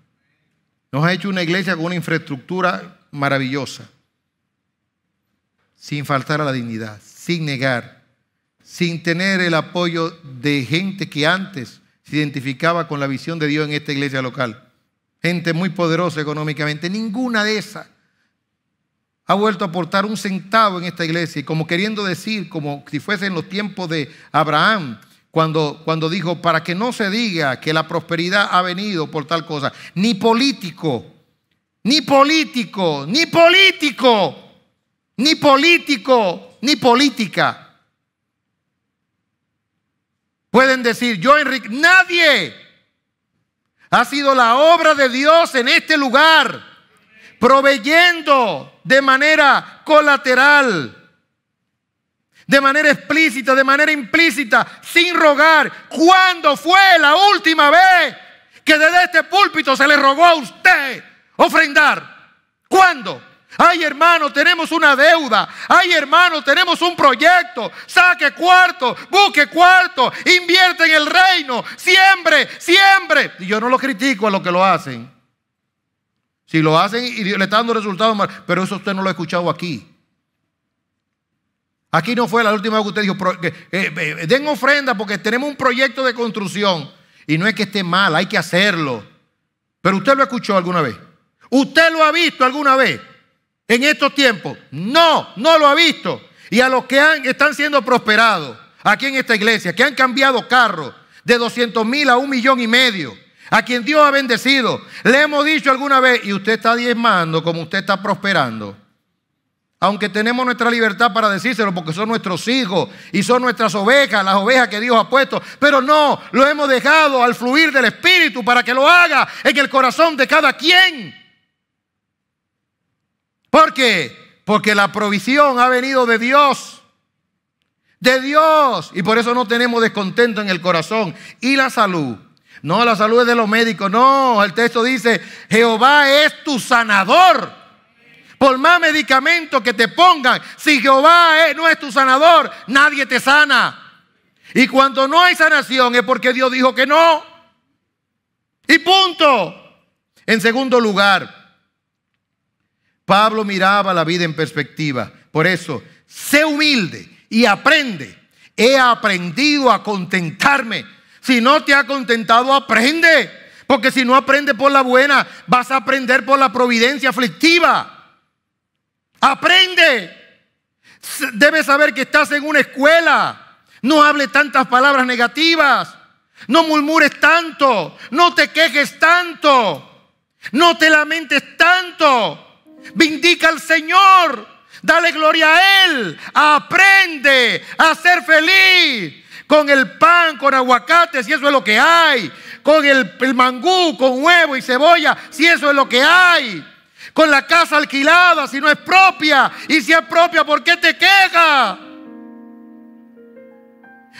Nos ha hecho una iglesia con una infraestructura maravillosa, sin faltar a la dignidad, sin negar, sin tener el apoyo de gente que antes se identificaba con la visión de Dios en esta iglesia local. Gente muy poderosa económicamente, ninguna de esas ha vuelto a aportar un centavo en esta iglesia, y como queriendo decir, como si fuese en los tiempos de Abraham, cuando, cuando dijo, para que no se diga que la prosperidad ha venido por tal cosa, ni político, ni político, ni político, ni político, ni política. Pueden decir, yo Enrique, nadie. Ha sido la obra de Dios en este lugar proveyendo de manera colateral, de manera explícita, de manera implícita, sin rogar. ¿Cuándo fue la última vez que desde este púlpito se le rogó a usted ofrendar? ¿Cuándo? Ay hermano, tenemos una deuda. Ay hermano, tenemos un proyecto. Saque cuarto, busque cuarto, invierte en el reino, siembre, siembre. Y yo no lo critico a los que lo hacen. Si lo hacen y le están dando resultados mal, pero eso usted no lo ha escuchado aquí. Aquí no fue la última vez que usted dijo, eh, eh, den ofrenda porque tenemos un proyecto de construcción. Y no es que esté mal, hay que hacerlo. Pero usted lo escuchó alguna vez. ¿Usted lo ha visto alguna vez en estos tiempos? No, no lo ha visto. Y a los que están siendo prosperados aquí en esta iglesia, que han cambiado carros de 200 mil a un millón y medio a quien Dios ha bendecido. Le hemos dicho alguna vez, y usted está diezmando como usted está prosperando. Aunque tenemos nuestra libertad para decírselo porque son nuestros hijos y son nuestras ovejas, las ovejas que Dios ha puesto. Pero no, lo hemos dejado al fluir del Espíritu para que lo haga en el corazón de cada quien. ¿Por qué? Porque la provisión ha venido de Dios. De Dios. Y por eso no tenemos descontento en el corazón. Y la salud no, la salud es de los médicos. No, el texto dice, Jehová es tu sanador. Por más medicamentos que te pongan, si Jehová e-, no es tu sanador, nadie te sana. Y cuando no hay sanación es porque Dios dijo que no. Y punto. En segundo lugar, Pablo miraba la vida en perspectiva. Por eso, sé humilde y aprende. He aprendido a contentarme si no te ha contentado, aprende. Porque si no aprende por la buena, vas a aprender por la providencia aflictiva. Aprende. Debes saber que estás en una escuela. No hable tantas palabras negativas. No murmures tanto. No te quejes tanto. No te lamentes tanto. Vindica al Señor. Dale gloria a Él. Aprende a ser feliz con el pan, con aguacate si eso es lo que hay, con el, mangú, con huevo y cebolla, si eso es lo que hay, con la casa alquilada, si no es propia, y si es propia, ¿por qué te quejas?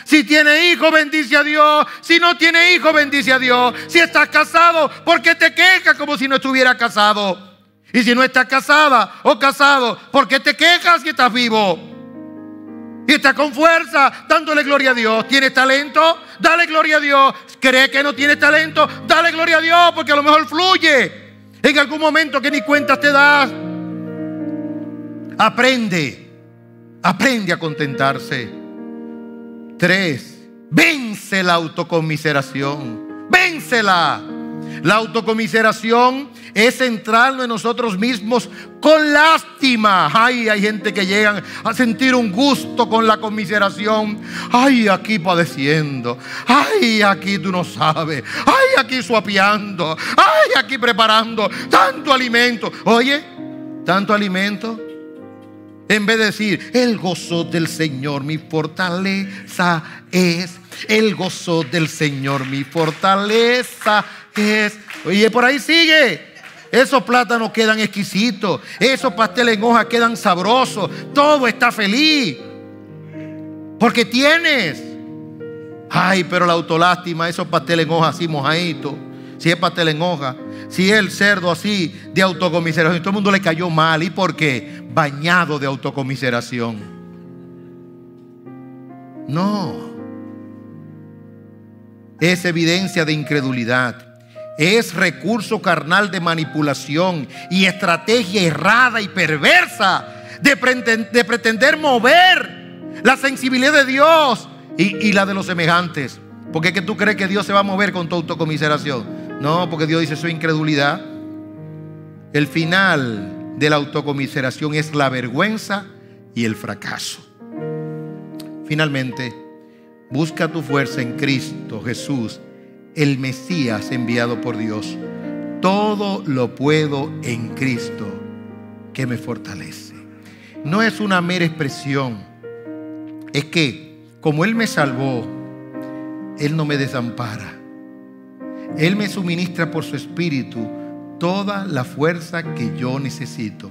Si tiene hijo, bendice a Dios. Si no tiene hijo, bendice a Dios. Si estás casado, ¿por qué te quejas como si no estuviera casado? Y si no estás casada o casado, ¿por qué te quejas si estás vivo? y está con fuerza, dándole gloria a Dios. ¿Tienes talento? Dale gloria a Dios. ¿Cree que no tienes talento? Dale gloria a Dios porque a lo mejor fluye en algún momento que ni cuentas te das. Aprende, aprende a contentarse. Tres, vence la autocomiseración, la. La autocomiseración es centrarnos en nosotros mismos con lástima. Ay, hay gente que llega a sentir un gusto con la comiseración. Ay, aquí padeciendo. Ay, aquí tú no sabes. Ay, aquí suapiando. Ay, aquí preparando tanto alimento. Oye, tanto alimento. En vez de decir, el gozo del Señor, mi fortaleza es. El gozo del Señor, mi fortaleza Oye, por ahí sigue. Esos plátanos quedan exquisitos. Esos pasteles en hoja quedan sabrosos. Todo está feliz. Porque tienes. Ay, pero la autolástima, esos pasteles en hoja así mojaditos. Si es pastel en hoja, si es el cerdo así de autocomiseración. Todo el mundo le cayó mal. ¿Y por qué? Bañado de autocomiseración. No. Es evidencia de incredulidad es recurso carnal de manipulación y estrategia errada y perversa de, pretender, mover la sensibilidad de Dios y, la de los semejantes. Porque es que tú crees que Dios se va a mover con tu autocomiseración. No, porque Dios dice su incredulidad. El final de la autocomiseración es la vergüenza y el fracaso. Finalmente, busca tu fuerza en Cristo Jesús el Mesías enviado por Dios. Todo lo puedo en Cristo que me fortalece. No es una mera expresión. Es que como Él me salvó, Él no me desampara. Él me suministra por su espíritu toda la fuerza que yo necesito.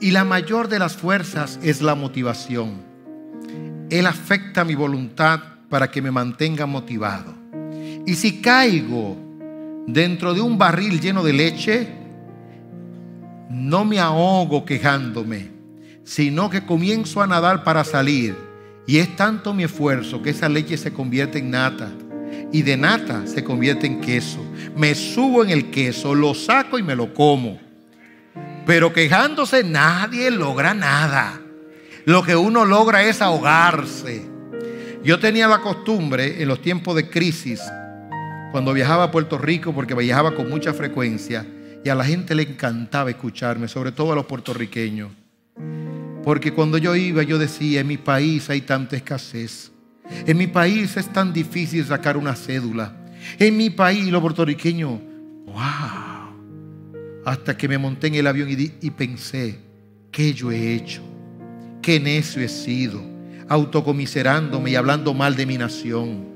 Y la mayor de las fuerzas es la motivación. Él afecta mi voluntad para que me mantenga motivado. Y si caigo dentro de un barril lleno de leche, no me ahogo quejándome, sino que comienzo a nadar para salir. Y es tanto mi esfuerzo que esa leche se convierte en nata. Y de nata se convierte en queso. Me subo en el queso, lo saco y me lo como. Pero quejándose nadie logra nada. Lo que uno logra es ahogarse. Yo tenía la costumbre en los tiempos de crisis cuando viajaba a Puerto Rico, porque viajaba con mucha frecuencia, y a la gente le encantaba escucharme, sobre todo a los puertorriqueños. Porque cuando yo iba, yo decía, en mi país hay tanta escasez. En mi país es tan difícil sacar una cédula. En mi país, los puertorriqueños, wow. Hasta que me monté en el avión y, y pensé, ¿qué yo he hecho? ¿Qué necio he sido? Autocomiserándome y hablando mal de mi nación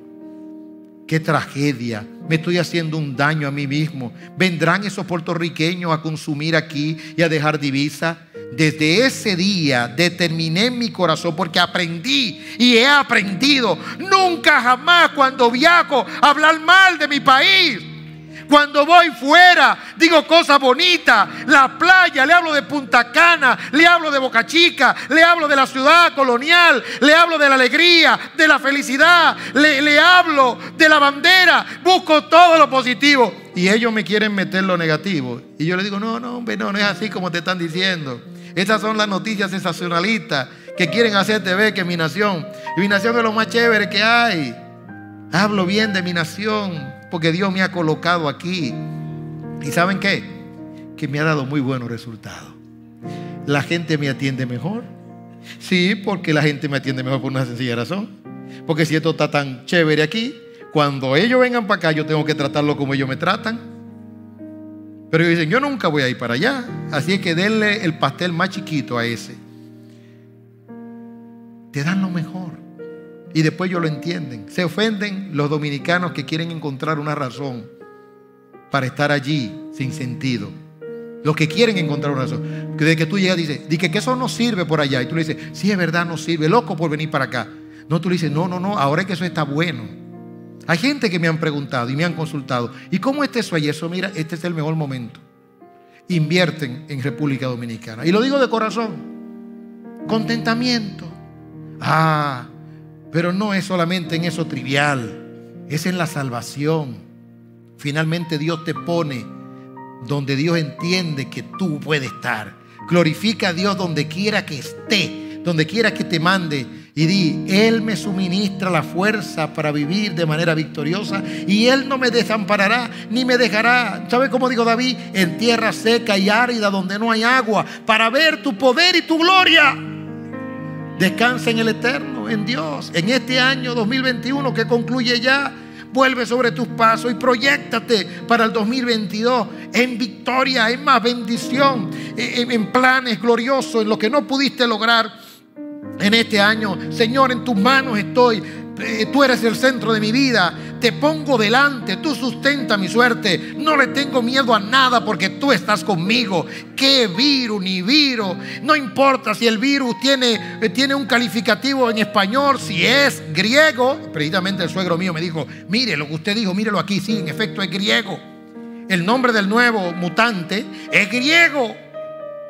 qué tragedia, me estoy haciendo un daño a mí mismo. Vendrán esos puertorriqueños a consumir aquí y a dejar divisa. Desde ese día determiné mi corazón porque aprendí y he aprendido nunca jamás cuando viajo hablar mal de mi país. Cuando voy fuera, digo cosas bonitas. La playa, le hablo de Punta Cana, le hablo de Boca Chica, le hablo de la ciudad colonial, le hablo de la alegría, de la felicidad, le, hablo de la bandera. Busco todo lo positivo. Y ellos me quieren meter lo negativo. Y yo le digo, no, no, hombre, no, no es así como te están diciendo. Estas son las noticias sensacionalistas que quieren hacerte ver que mi nación, mi nación es lo más chévere que hay. Hablo bien de mi nación. Porque Dios me ha colocado aquí. ¿Y saben qué? Que me ha dado muy buenos resultados. La gente me atiende mejor. Sí, porque la gente me atiende mejor por una sencilla razón. Porque si esto está tan chévere aquí, cuando ellos vengan para acá, yo tengo que tratarlo como ellos me tratan. Pero ellos dicen, yo nunca voy a ir para allá. Así es que denle el pastel más chiquito a ese. Te dan lo mejor. Y después ellos lo entienden. Se ofenden los dominicanos que quieren encontrar una razón para estar allí sin sentido. Los que quieren encontrar una razón. Desde que tú llegas dices, di que eso no sirve por allá. Y tú le dices, sí es verdad, no sirve. Loco por venir para acá. No, tú le dices, no, no, no, ahora es que eso está bueno. Hay gente que me han preguntado y me han consultado. ¿Y cómo está eso y Eso, mira, este es el mejor momento. Invierten en República Dominicana. Y lo digo de corazón. Contentamiento. Ah, pero no es solamente en eso trivial, es en la salvación. Finalmente Dios te pone donde Dios entiende que tú puedes estar. Glorifica a Dios donde quiera que esté, donde quiera que te mande. Y di, Él me suministra la fuerza para vivir de manera victoriosa y Él no me desamparará ni me dejará. ¿Sabe cómo digo David? En tierra seca y árida donde no hay agua, para ver tu poder y tu gloria. Descansa en el Eterno, en Dios. En este año 2021 que concluye ya, vuelve sobre tus pasos y proyectate para el 2022 en victoria, en más bendición, en, en planes gloriosos, en lo que no pudiste lograr en este año. Señor, en tus manos estoy. Eh, tú eres el centro de mi vida te pongo delante, tú sustenta mi suerte, no le tengo miedo a nada porque tú estás conmigo. ¿Qué virus ni virus? No importa si el virus tiene, eh, tiene un calificativo en español, si es griego. Precisamente el suegro mío me dijo, mire lo que usted dijo, mírelo aquí, sí, en efecto es griego. El nombre del nuevo mutante es griego.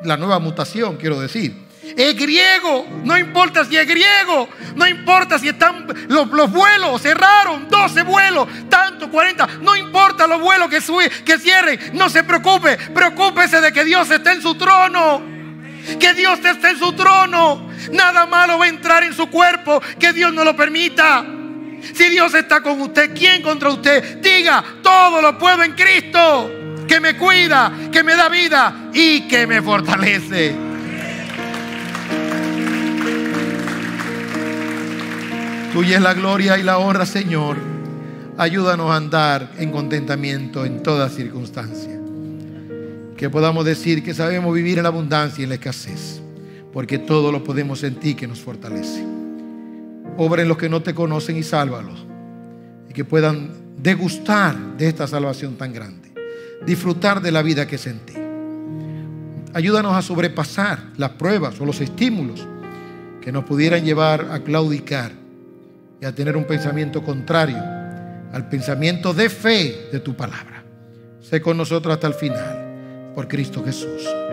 La nueva mutación, quiero decir. Es griego, no importa si es griego, no importa si están los, vuelos, cerraron 12 vuelos, tanto 40, no importa los vuelos que, sube, que cierren, no se preocupe, preocúpese de que Dios esté en su trono. Que Dios esté en su trono. Nada malo va a entrar en su cuerpo. Que Dios no lo permita. Si Dios está con usted, ¿quién contra usted? Diga, todo lo puedo en Cristo, que me cuida, que me da vida y que me fortalece. Tuya es la gloria y la honra, Señor. Ayúdanos a andar en contentamiento en toda circunstancia. Que podamos decir que sabemos vivir en la abundancia y en la escasez, porque todo lo podemos sentir que nos fortalece. Obra en los que no te conocen y sálvalos. Y que puedan degustar de esta salvación tan grande. Disfrutar de la vida que es en ti. Ayúdanos a sobrepasar las pruebas o los estímulos que nos pudieran llevar a claudicar y a tener un pensamiento contrario al pensamiento de fe de tu palabra. Sé con nosotros hasta el final. Por Cristo Jesús.